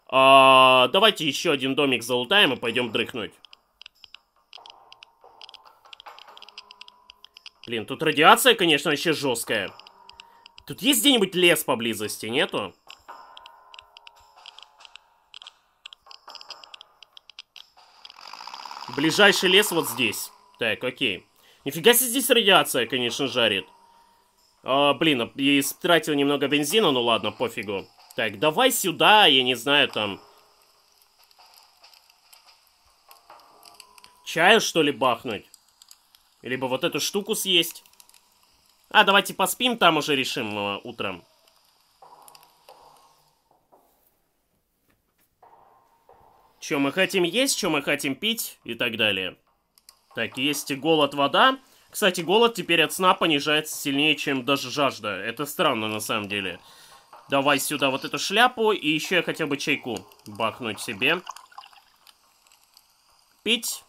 А, давайте еще один домик залутаем и пойдем дрыхнуть. Блин, тут радиация, конечно, вообще жесткая. Тут есть где-нибудь лес поблизости, нету? Ближайший лес вот здесь. Так, окей. Нифига себе здесь радиация, конечно, жарит. А, блин, а, я истратил немного бензина, ну ладно, пофигу. Так, давай сюда, я не знаю, там... Чаю, что ли, бахнуть? Либо вот эту штуку съесть? А, давайте поспим, там уже решим а, утром. Что мы хотим есть, что мы хотим пить и так далее. Так, есть и голод, вода. Кстати, голод теперь от сна понижается сильнее, чем даже жажда. Это странно на самом деле. Давай сюда вот эту шляпу, и еще я хотел бы чайку бахнуть себе. Пить.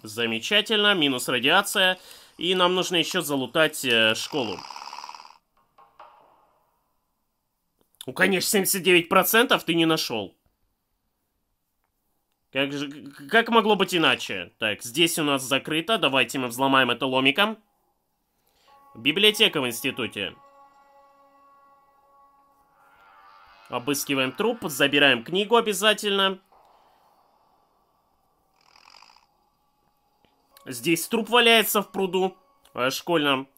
Замечательно, минус радиация. И нам нужно еще залутать э, школу. Ну, конечно, 79% ты не нашел. Как, же, как могло быть иначе? Так, здесь у нас закрыто. Давайте мы взломаем это ломиком. Библиотека в институте. Обыскиваем труп, забираем книгу обязательно. Здесь труп валяется в пруду э, школьном.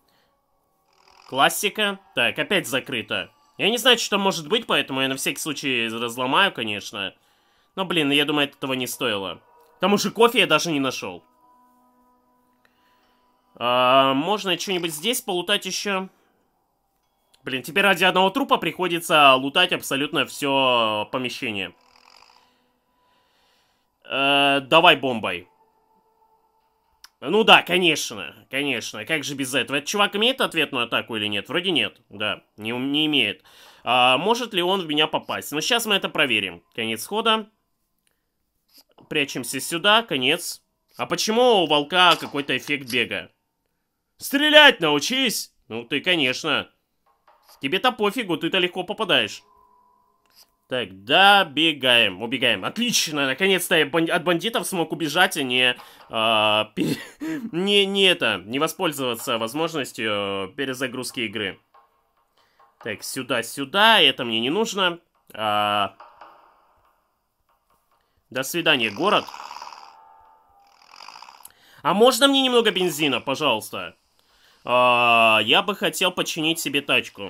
Классика. Так, опять закрыто. Я не знаю, что может быть, поэтому я на всякий случай разломаю, конечно. Но, блин, я думаю, этого не стоило. К тому же кофе я даже не нашел. А, можно что-нибудь здесь полутать еще? Блин, теперь ради одного трупа приходится лутать абсолютно все помещение. Э, давай бомбой. Ну да, конечно, конечно, как же без этого? Этот чувак имеет ответную атаку или нет? Вроде нет, да, не, не имеет. А, может ли он в меня попасть? Но ну, сейчас мы это проверим. Конец хода. Прячемся сюда, конец. А почему у волка какой-то эффект бега? Стрелять научись! Ну ты, конечно. Тебе-то пофигу, ты-то легко попадаешь. Так, да, бегаем, убегаем. Отлично, наконец-то я бан от бандитов смог убежать, а не, э, пере... не, не это, не воспользоваться возможностью э, перезагрузки игры. Так, сюда, сюда, это мне не нужно. А, до свидания, город. А можно мне немного бензина, пожалуйста? А, я бы хотел починить себе тачку.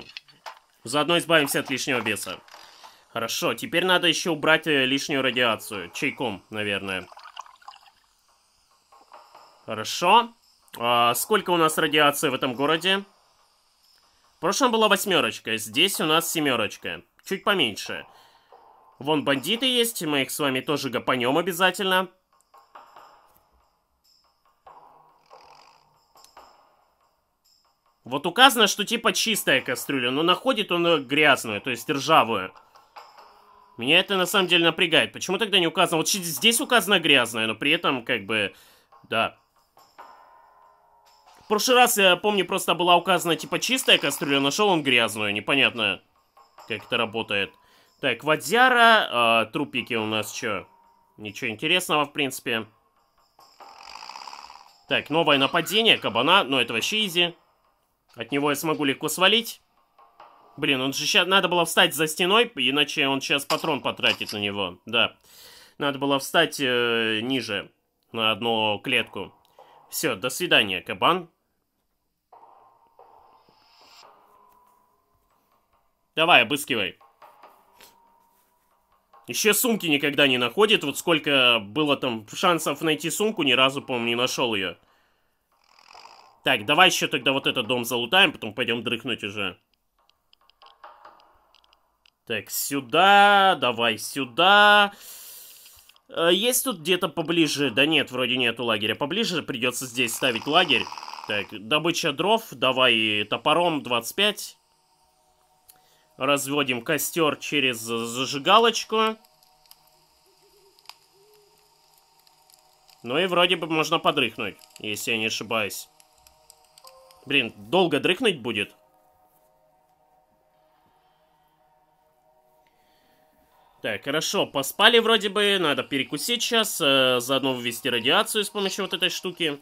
Заодно избавимся от лишнего веса. Хорошо, теперь надо еще убрать э, лишнюю радиацию. Чайком, наверное. Хорошо. А, сколько у нас радиации в этом городе? В прошлом была восьмерочка, здесь у нас семерочка. Чуть Поменьше. Вон бандиты есть, мы их с вами тоже гопанем обязательно. Вот указано, что типа чистая кастрюля, но находит он грязную, то есть ржавую. Меня это на самом деле напрягает. Почему тогда не указано? Вот здесь указано грязная, но при этом как бы... Да. В прошлый раз, я помню, просто была указана типа чистая кастрюля, нашел он грязную. Непонятно, как это работает. Так, Вадзяра, э, трупики у нас что? Ничего интересного, в принципе. Так, новое нападение, кабана, но это вообще изи. От него я смогу легко свалить. Блин, он же сейчас... Надо было встать за стеной, иначе он сейчас патрон потратит на него. Да. Надо было встать э, ниже, на одну клетку. Все, до свидания, кабан. Давай, обыскивай. Еще сумки никогда не находит. Вот сколько было там шансов найти сумку, ни разу, по-моему, не нашел ее. Так, давай еще тогда вот этот дом залутаем, потом пойдем дрыхнуть уже. Так, сюда, давай сюда. Э, есть тут где-то поближе? Да нет, вроде нету лагеря. Поближе придется здесь ставить лагерь. Так, добыча дров, давай топором 25. Разводим костер через зажигалочку. Ну и вроде бы можно подрыхнуть, если я не ошибаюсь. Блин, долго дрыхнуть будет? Так, хорошо, поспали вроде бы, надо перекусить сейчас, э, заодно ввести радиацию с помощью вот этой штуки.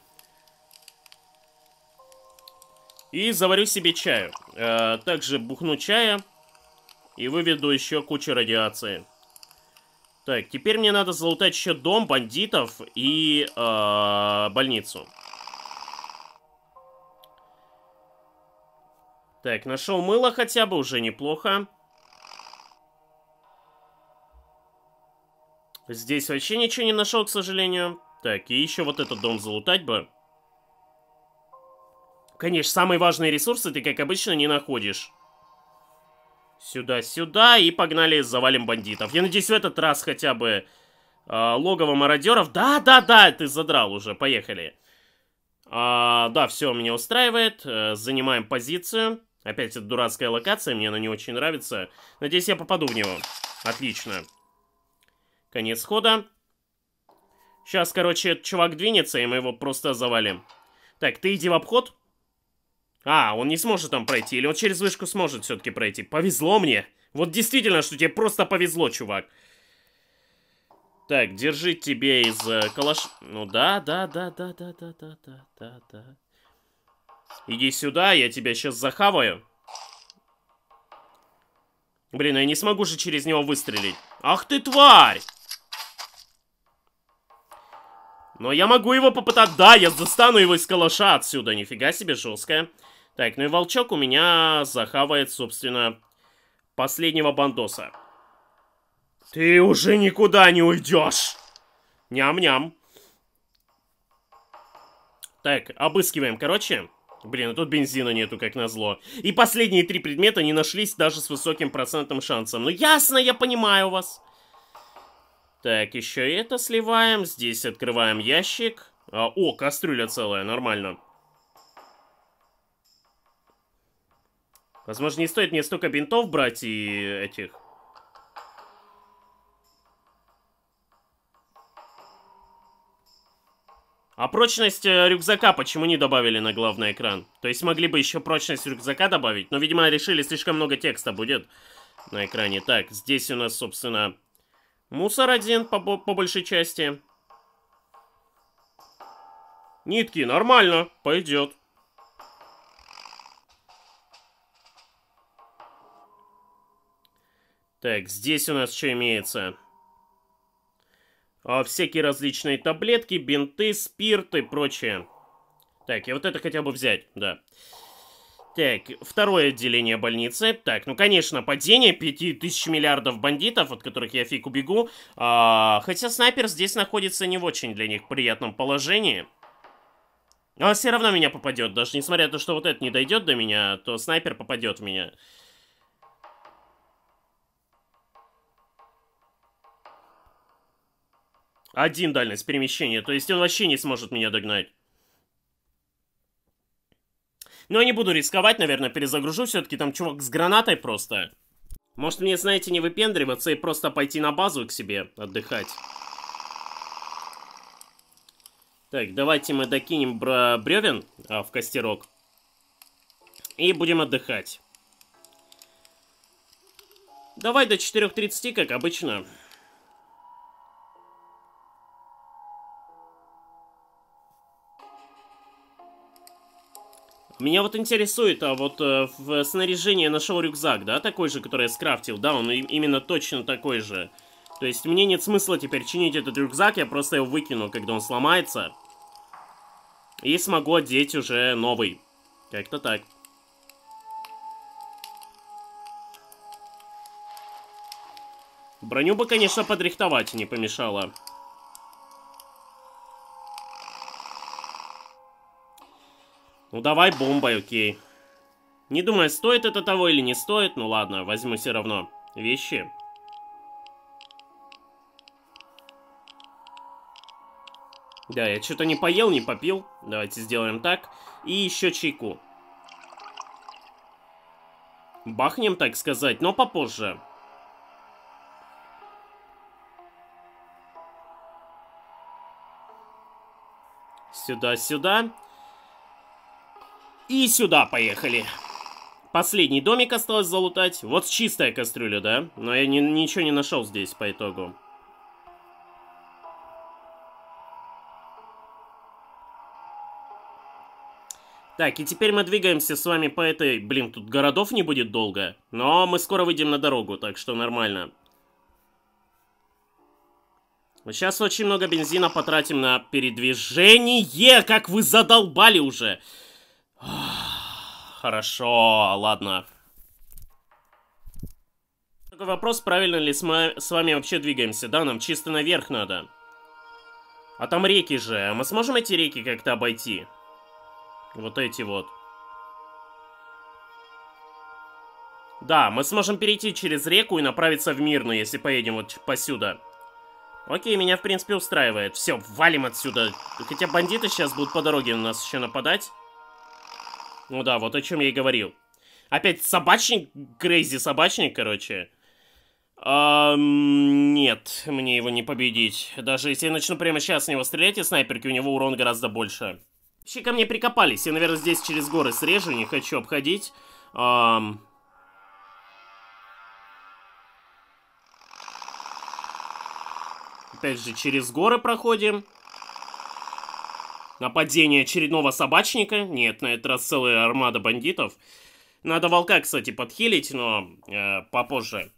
И заварю себе чаю. Э, также бухну чая и выведу еще кучу радиации. Так, теперь мне надо залутать еще дом бандитов и э, больницу. Так, нашел мыло хотя бы, уже неплохо. Здесь вообще ничего не нашел, к сожалению. Так, и еще вот этот дом залутать бы. Конечно, самые важные ресурсы ты, как обычно, не находишь. Сюда-сюда и погнали, завалим бандитов. Я надеюсь, в этот раз хотя бы э, логово мародеров... Да-да-да, ты задрал уже, поехали. А, да, все, меня устраивает. Э, занимаем позицию. Опять эта дурацкая локация, мне она не очень нравится. Надеюсь, я попаду в него. Отлично. Конец хода. Сейчас, короче, этот чувак двинется, и мы его просто завалим. Так, ты иди в обход. А, он не сможет там пройти, или он через вышку сможет все-таки пройти. Повезло мне. Вот действительно, что тебе просто повезло, чувак. Так, держи тебе из э, калаш... Ну да, да, да, да, да, да, да, да, да, да. Иди сюда, я тебя сейчас захаваю. Блин, я не смогу же через него выстрелить. Ах ты тварь! Но я могу его попытать... Да, я достану его из калаша отсюда. Нифига себе, жесткая. Так, ну и волчок у меня захавает, собственно, последнего бандоса. Ты уже никуда не уйдешь! Ням-ням. Так, обыскиваем, короче. Блин, а тут бензина нету, как назло. И последние три предмета не нашлись даже с высоким процентом шансом. Ну ясно, я понимаю вас. Так, еще это сливаем. Здесь открываем ящик. А, о, кастрюля целая, нормально. Возможно, не стоит мне столько бинтов брать и этих. А прочность э, рюкзака почему не добавили на главный экран? То есть могли бы еще прочность рюкзака добавить, но, видимо, решили, слишком много текста будет на экране. Так, здесь у нас, собственно, мусор один по, по большей части. Нитки, нормально, пойдет. Так, здесь у нас что имеется? О всякие различные таблетки, бинты, спирт и прочее. Так, я вот это хотя бы взять, да. Так, второе отделение больницы. Так, ну, конечно, падение 5000 миллиардов бандитов, от которых я фиг убегу. А, хотя снайпер здесь находится не в очень для них приятном положении. Но а, все равно меня попадет. Даже несмотря на то, что вот это не дойдет до меня, то снайпер попадет в меня. Один дальность перемещения, то есть он вообще не сможет меня догнать. Но ну, я не буду рисковать, наверное, перезагружу все-таки. Там чувак с гранатой просто. Может мне, знаете, не выпендриваться и просто пойти на базу к себе отдыхать. Так, давайте мы докинем бра бревен а, в костерок. И будем отдыхать. Давай до 4.30, как обычно. Меня вот интересует, а вот э, в снаряжении нашел рюкзак, да, такой же, который я скрафтил, да, он именно точно такой же. То есть мне нет смысла теперь чинить этот рюкзак, я просто его выкину, когда он сломается. И смогу одеть уже новый. Как-то так. Броню бы, конечно, подрихтовать не помешало. Ну давай бомбой, окей. Не думаю, стоит это того или не стоит. Ну ладно, возьму все равно вещи. Да, я что-то не поел, не попил. Давайте сделаем так. И еще чайку. Бахнем, так сказать, но попозже. Сюда, сюда. И сюда поехали. Последний домик осталось залутать. Вот чистая кастрюля, да? Но я ни, ничего не нашел здесь по итогу. Так, и теперь мы двигаемся с вами по этой... Блин, тут городов не будет долго. Но мы скоро выйдем на дорогу, так что нормально. Сейчас очень много бензина потратим на передвижение. Как вы задолбали уже! Уже. Хорошо, ладно. Такой вопрос, правильно ли с, с вами вообще двигаемся, да? Нам чисто наверх надо. А там реки же, а мы сможем эти реки как-то обойти? Вот эти вот. Да, мы сможем перейти через реку и направиться в Мирную, если поедем вот посюда. Окей, меня в принципе устраивает. Все, валим отсюда. Хотя бандиты сейчас будут по дороге на нас еще нападать. Ну да, вот о чем я и говорил. Опять собачник, Грейзи собачник, короче. А, нет, мне его не победить. Даже если я начну прямо сейчас с него стрелять из снайперки, у него урон гораздо больше. Вообще ко мне прикопались. Я, наверное, здесь через горы срежу, не хочу обходить. А, опять же, через горы проходим. Нападение очередного собачника? Нет, на этот раз целая армада бандитов. Надо волка, кстати, подхилить, но э, попозже.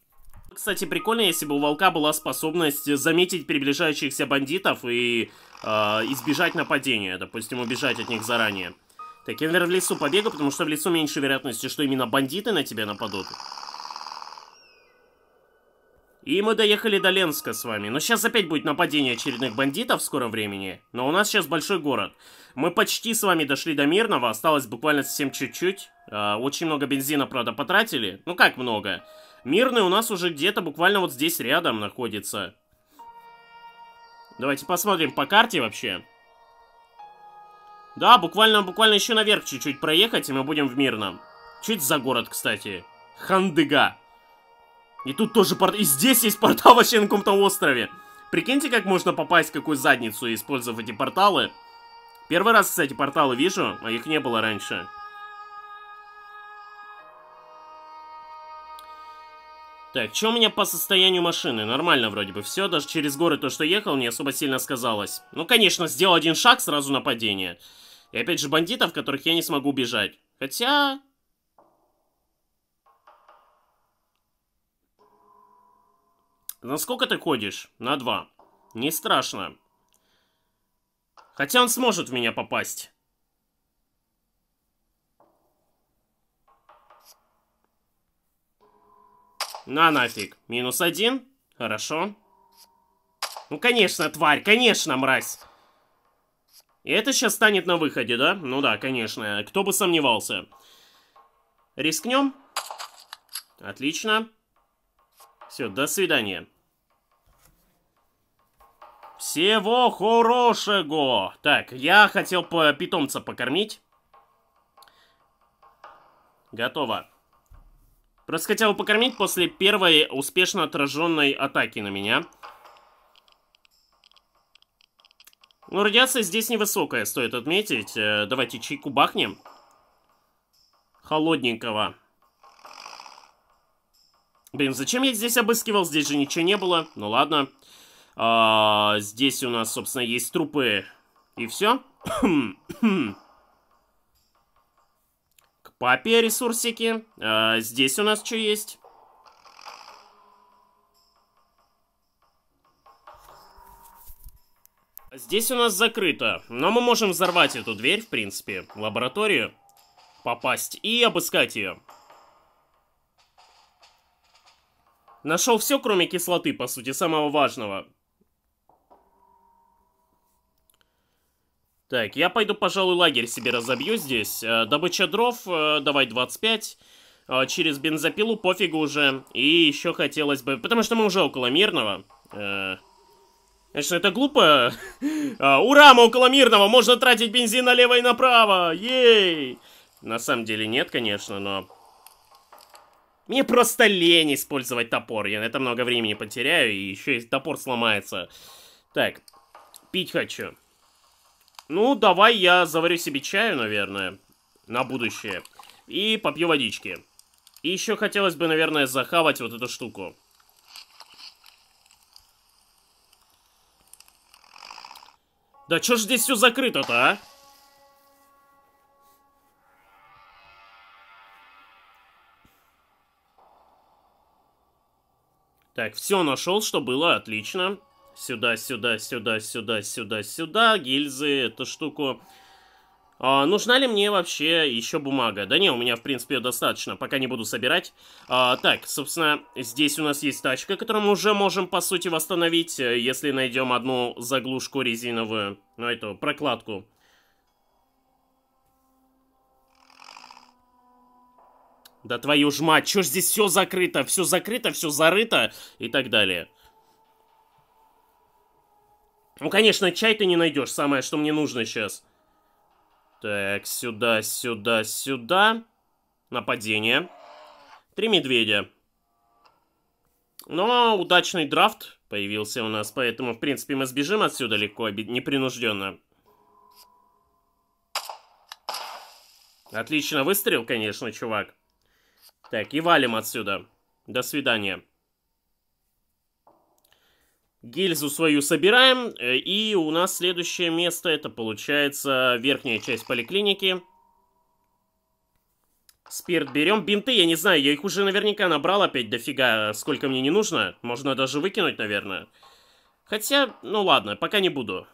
Кстати, прикольно, если бы у волка была способность заметить приближающихся бандитов и э, избежать нападения, допустим, убежать от них заранее. Так, я, наверное, в лесу побегу, потому что в лесу меньше вероятности, что именно бандиты на тебя нападут. И мы доехали до Ленска с вами. Но сейчас опять будет нападение очередных бандитов в скором времени. Но у нас сейчас большой город. Мы почти с вами дошли до Мирного. Осталось буквально совсем чуть-чуть. Э, очень много бензина, правда, потратили. Ну как много? Мирный у нас уже где-то буквально вот здесь рядом находится. Давайте посмотрим по карте вообще. Да, буквально, буквально еще наверх чуть-чуть проехать, и мы будем в Мирном. Чуть за город, кстати. Хандыга. И тут тоже портал, И здесь есть портал вообще на каком-то острове. Прикиньте, как можно попасть в какую задницу используя эти порталы. Первый раз, кстати, порталы вижу, а их не было раньше. Так, что у меня по состоянию машины? Нормально вроде бы все, даже через горы то, что ехал, не особо сильно сказалось. Ну, конечно, сделал один шаг, сразу нападение. И опять же бандитов, которых я не смогу бежать. Хотя, На сколько ты ходишь?» «На два». «Не страшно». «Хотя он сможет в меня попасть». На нафиг. Минус один. Хорошо. Ну, конечно, тварь, конечно, мразь. И это сейчас станет на выходе, да? Ну да, конечно. Кто бы сомневался. Рискнем. Отлично. Все, до свидания. Всего хорошего! Так, я хотел по питомца покормить. Готово. Просто хотел покормить после первой успешно отраженной атаки на меня. Ну, радиация здесь невысокая, стоит отметить. Э, давайте чайку бахнем. Холодненького. Блин, зачем я здесь обыскивал? Здесь же ничего не было. Ну Ладно. А, здесь у нас, собственно, есть трупы. И все. К папе ресурсики. А, здесь у нас что есть? Здесь у нас закрыто, но мы можем взорвать эту дверь, в принципе, в лабораторию, попасть и обыскать ее. Нашел все, кроме кислоты, по сути, самого важного. Так, я пойду, пожалуй, лагерь себе разобью здесь. Э, добыча дров, э, давай 25. Э, через бензопилу пофигу уже. И еще хотелось бы... Потому что мы уже около мирного. Конечно, это глупо. А, ура, мы около мирного! Можно тратить бензин налево и направо! Ей! На самом деле нет, конечно, но... Мне просто лень использовать топор. Я на это много времени потеряю, и еще и топор сломается. Так, пить хочу. Ну, давай я заварю себе чаю, наверное, на будущее. И попью водички. И еще хотелось бы, наверное, захавать вот эту штуку. Да что ж здесь все закрыто-то, а? Так, все нашел, что было, отлично. Сюда, сюда, сюда, сюда, сюда, сюда. Гильзы, эту штуку. А, нужна ли мне вообще еще бумага? Да не, у меня, в принципе, достаточно, пока не буду собирать. А, так, собственно, здесь у нас есть тачка, которую мы уже можем, по сути, восстановить, э, если найдем одну заглушку резиновую, ну, эту, прокладку. Да твою ж мать, чё ж здесь все закрыто, все закрыто, все зарыто и так далее. Ну, конечно, чай ты не найдешь, самое, что мне нужно сейчас. Так, сюда, сюда, сюда. Нападение. Три медведя. Но удачный драфт появился у нас, поэтому, в принципе, мы сбежим отсюда легко, непринужденно. Отлично выстрел, конечно, чувак. Так, и валим отсюда. До свидания. Гильзу свою собираем, э, и у нас следующее место, это получается верхняя часть поликлиники. Спирт берем. Бинты, я не знаю, я их уже наверняка набрал опять дофига, сколько мне не нужно. Можно даже выкинуть, наверное. Хотя, ну ладно, пока не буду.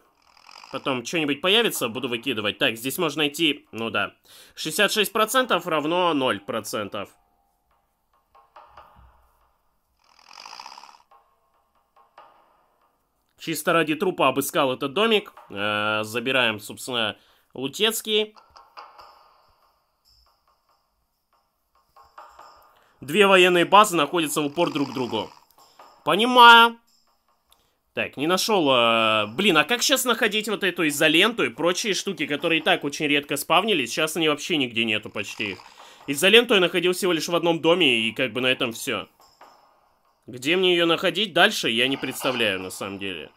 Потом что-нибудь появится, буду выкидывать. Так, здесь можно найти, ну да, 66% равно 0%. Чисто ради трупа обыскал этот домик. Э, забираем, собственно, Лутецкий. Две военные базы находятся в упор друг к другу. Понимаю. Так, не нашел... Э, блин, а как сейчас находить вот эту изоленту и прочие штуки, которые и так очень редко спавнились? Сейчас они вообще нигде нету почти. Изоленту я находил всего лишь в одном доме, и как бы на этом все. Где мне ее находить дальше, я не представляю на самом деле.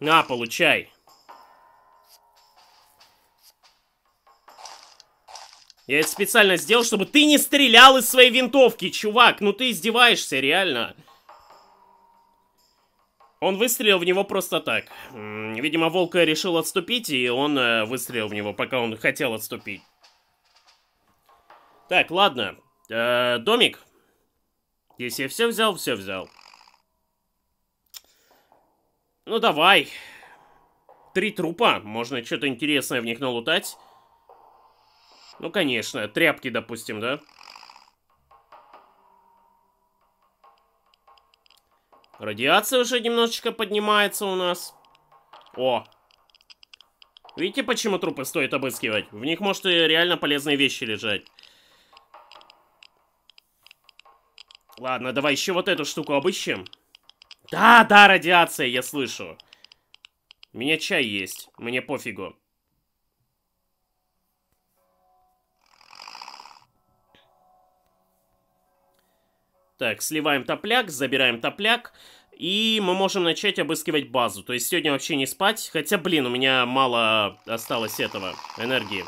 На, получай. Я это специально сделал, чтобы ты не стрелял из своей винтовки, чувак. Ну ты издеваешься, реально. Он выстрелил в него просто так. Видимо, Волк решил отступить, и он э, выстрелил в него, пока он хотел отступить. Так, ладно. Э -э, домик. Если я все взял, все взял. Ну давай. Три трупа. Можно что-то интересное в них налутать. Ну, конечно. Тряпки, допустим, да? Да. Радиация уже немножечко поднимается у нас. О! Видите, почему трупы стоит обыскивать? В них, может, и реально полезные вещи лежать. Ладно, давай еще вот эту штуку обыщем. Да, да, радиация, я слышу. У меня чай есть, мне пофигу. Так, сливаем топляк, забираем топляк. И мы можем начать обыскивать базу. То есть сегодня вообще не спать. Хотя, блин, у меня мало осталось этого, энергии.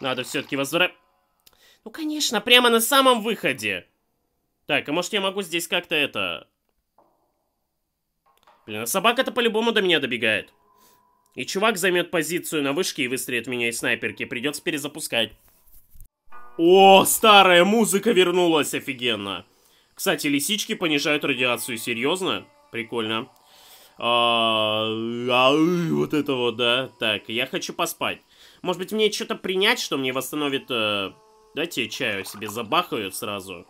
Надо все-таки возврат... Ну, конечно, прямо на самом выходе. Так, а может я могу здесь как-то это... Блин, а собака-то по-любому до меня добегает. И чувак займет позицию на вышке и выстрелит меня из снайперки. Придется перезапускать. О, старая музыка вернулась, офигенно. Кстати, лисички понижают радиацию серьезно. Прикольно. А, а, вот это вот, да. Так, я хочу поспать. Может быть, мне что-то принять, что мне восстановит... Э... Дайте чаю себе забахают сразу.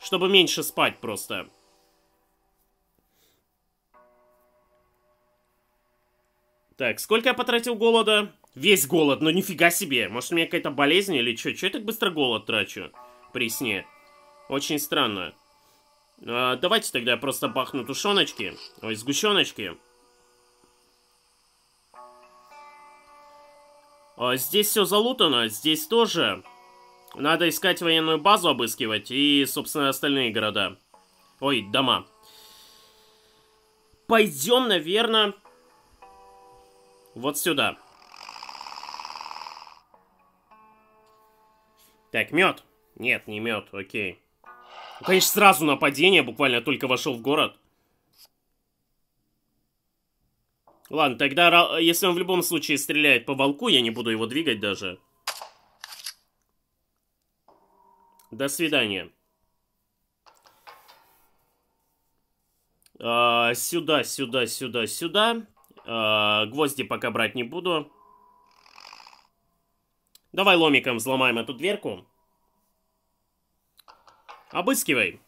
Чтобы меньше спать просто. Так, сколько я потратил голода? Весь голод, ну нифига себе. Может, у меня какая-то болезнь или что? Че я так быстро голод трачу при сне? Очень странно. А, давайте тогда просто бахну тушеночки. Ой, сгущеночки. А, здесь все залутано, здесь тоже. Надо искать военную базу, обыскивать и, собственно, остальные города. Ой, дома. Пойдем, наверное, вот сюда. Так, мед. Нет, не мед, окей. Ну, конечно, сразу нападение, буквально только вошел в город. Ладно, тогда, если он в любом случае стреляет по волку, я не буду его двигать даже. До свидания. А, сюда, сюда, сюда, сюда. А, гвозди пока брать не буду. Давай ломиком взломаем эту дверку. Обыскивай.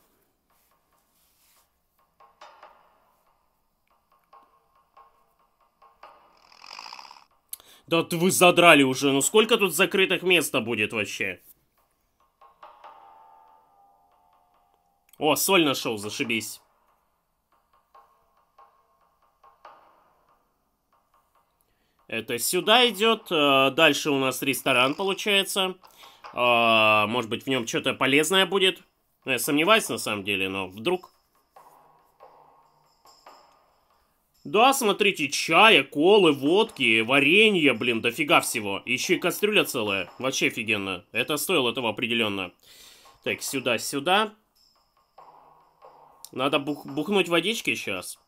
Да вы задрали уже, ну сколько тут закрытых места будет вообще? О, соль нашел, зашибись. Это сюда идет. А, дальше у нас ресторан получается. А, может быть, в нем что-то полезное будет. Ну, я сомневаюсь на самом деле, но вдруг... Да, смотрите, чая, колы, водки, варенье, блин, дофига всего. Еще и кастрюля целая. Вообще офигенно. Это стоило этого определенно. Так, сюда, сюда. Надо бух бухнуть водички сейчас.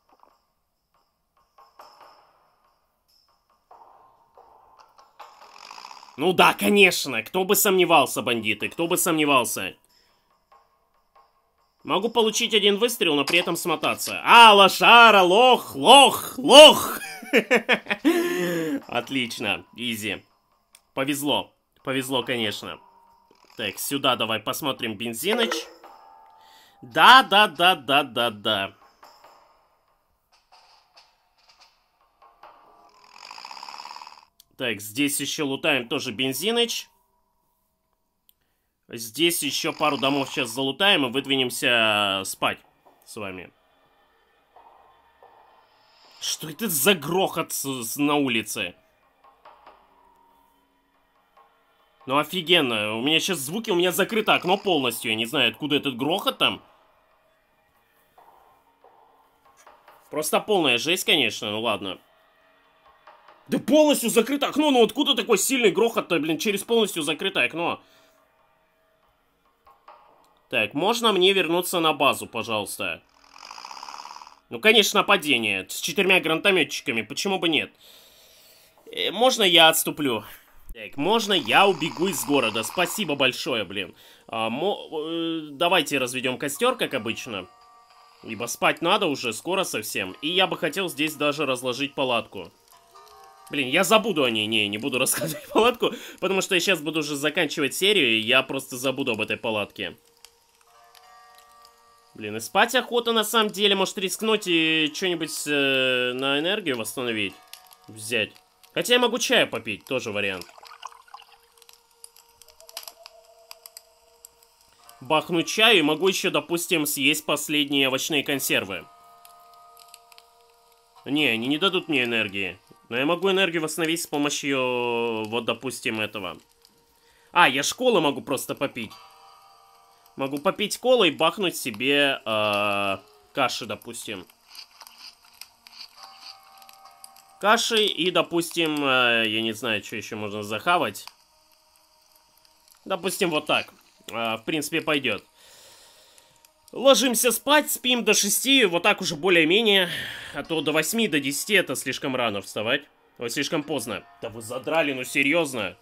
Ну да, конечно, кто бы сомневался, бандиты, кто бы сомневался. Могу получить один выстрел, но при этом смотаться. А, лошара, лох, лох, лох! Отлично, изи. Повезло, повезло, конечно. Так, сюда давай посмотрим бензиноч. Да, да, да, да, да, да. Так, здесь еще лутаем тоже бензиноч. Здесь еще пару домов сейчас залутаем и выдвинемся э, спать с вами. Что это за грохот на улице? Ну офигенно, у меня сейчас звуки, у меня закрыто окно полностью, я не знаю, откуда этот грохот там. Просто полная жесть, конечно, ну ладно. Да полностью закрыто окно, ну откуда такой сильный грохот-то, блин, через полностью закрытое окно? Так, можно мне вернуться на базу, пожалуйста? Ну, конечно, нападение. С четырьмя гранатометчиками, почему бы нет? Э, можно я отступлю? Так, можно я убегу из города? Спасибо большое, блин. А, э, давайте разведем костер, как обычно. Ибо спать надо уже, скоро совсем. И я бы хотел здесь даже разложить палатку. Блин, я забуду о ней, не, не буду рассказывать палатку, потому что я сейчас буду уже заканчивать серию, и я просто забуду об этой палатке. Блин, и спать охота на самом деле. Может рискнуть и что-нибудь э, на энергию восстановить? Взять. Хотя я могу чаю попить, тоже вариант. Бахнуть чаю и могу еще, допустим, съесть последние овощные консервы. Не, они не дадут мне энергии. Но я могу энергию восстановить с помощью, вот, допустим, этого. А, я школы могу просто попить. Могу попить колу и бахнуть себе э, каши, допустим. Каши и, допустим, э, я не знаю, что еще можно захавать. Допустим, вот так. Э, в принципе, пойдет. Ложимся спать, спим до 6, вот так уже более-менее. А то до 8, до 10 это слишком рано вставать. Ой, слишком поздно. Да вы задрали, ну серьезно.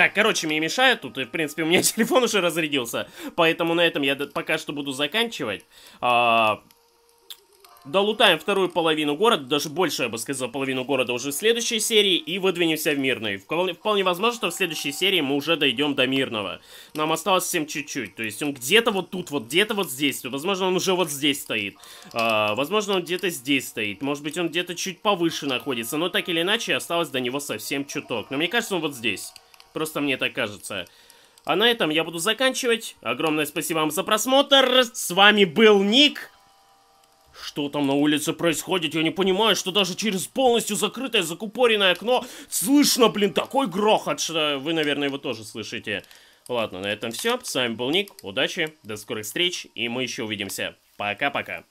Так, короче, мне мешают тут, и, в принципе, у меня телефон уже разрядился, поэтому на этом я пока что буду заканчивать. А долутаем вторую половину города, даже больше, я бы сказал, половину города уже в следующей серии и выдвинемся в Мирный. Вполне, возможно, что в следующей серии мы уже дойдем до Мирного. Нам осталось всем чуть-чуть, то есть он где-то вот тут, вот где-то вот здесь, возможно, он уже вот здесь стоит. А, возможно, он где-то здесь стоит, может быть, он где-то чуть повыше находится, но так или иначе осталось до него совсем чуток. Но мне кажется, он вот здесь. Просто мне так кажется. А на этом я буду заканчивать. Огромное спасибо вам за просмотр. С вами был Ник. Что там на улице происходит? Я не понимаю, что даже через полностью закрытое закупоренное окно слышно, блин, такой грохот, что вы, наверное, его тоже слышите. Ладно, на этом все. С вами был Ник. Удачи, до скорых встреч, и мы еще увидимся. Пока-пока.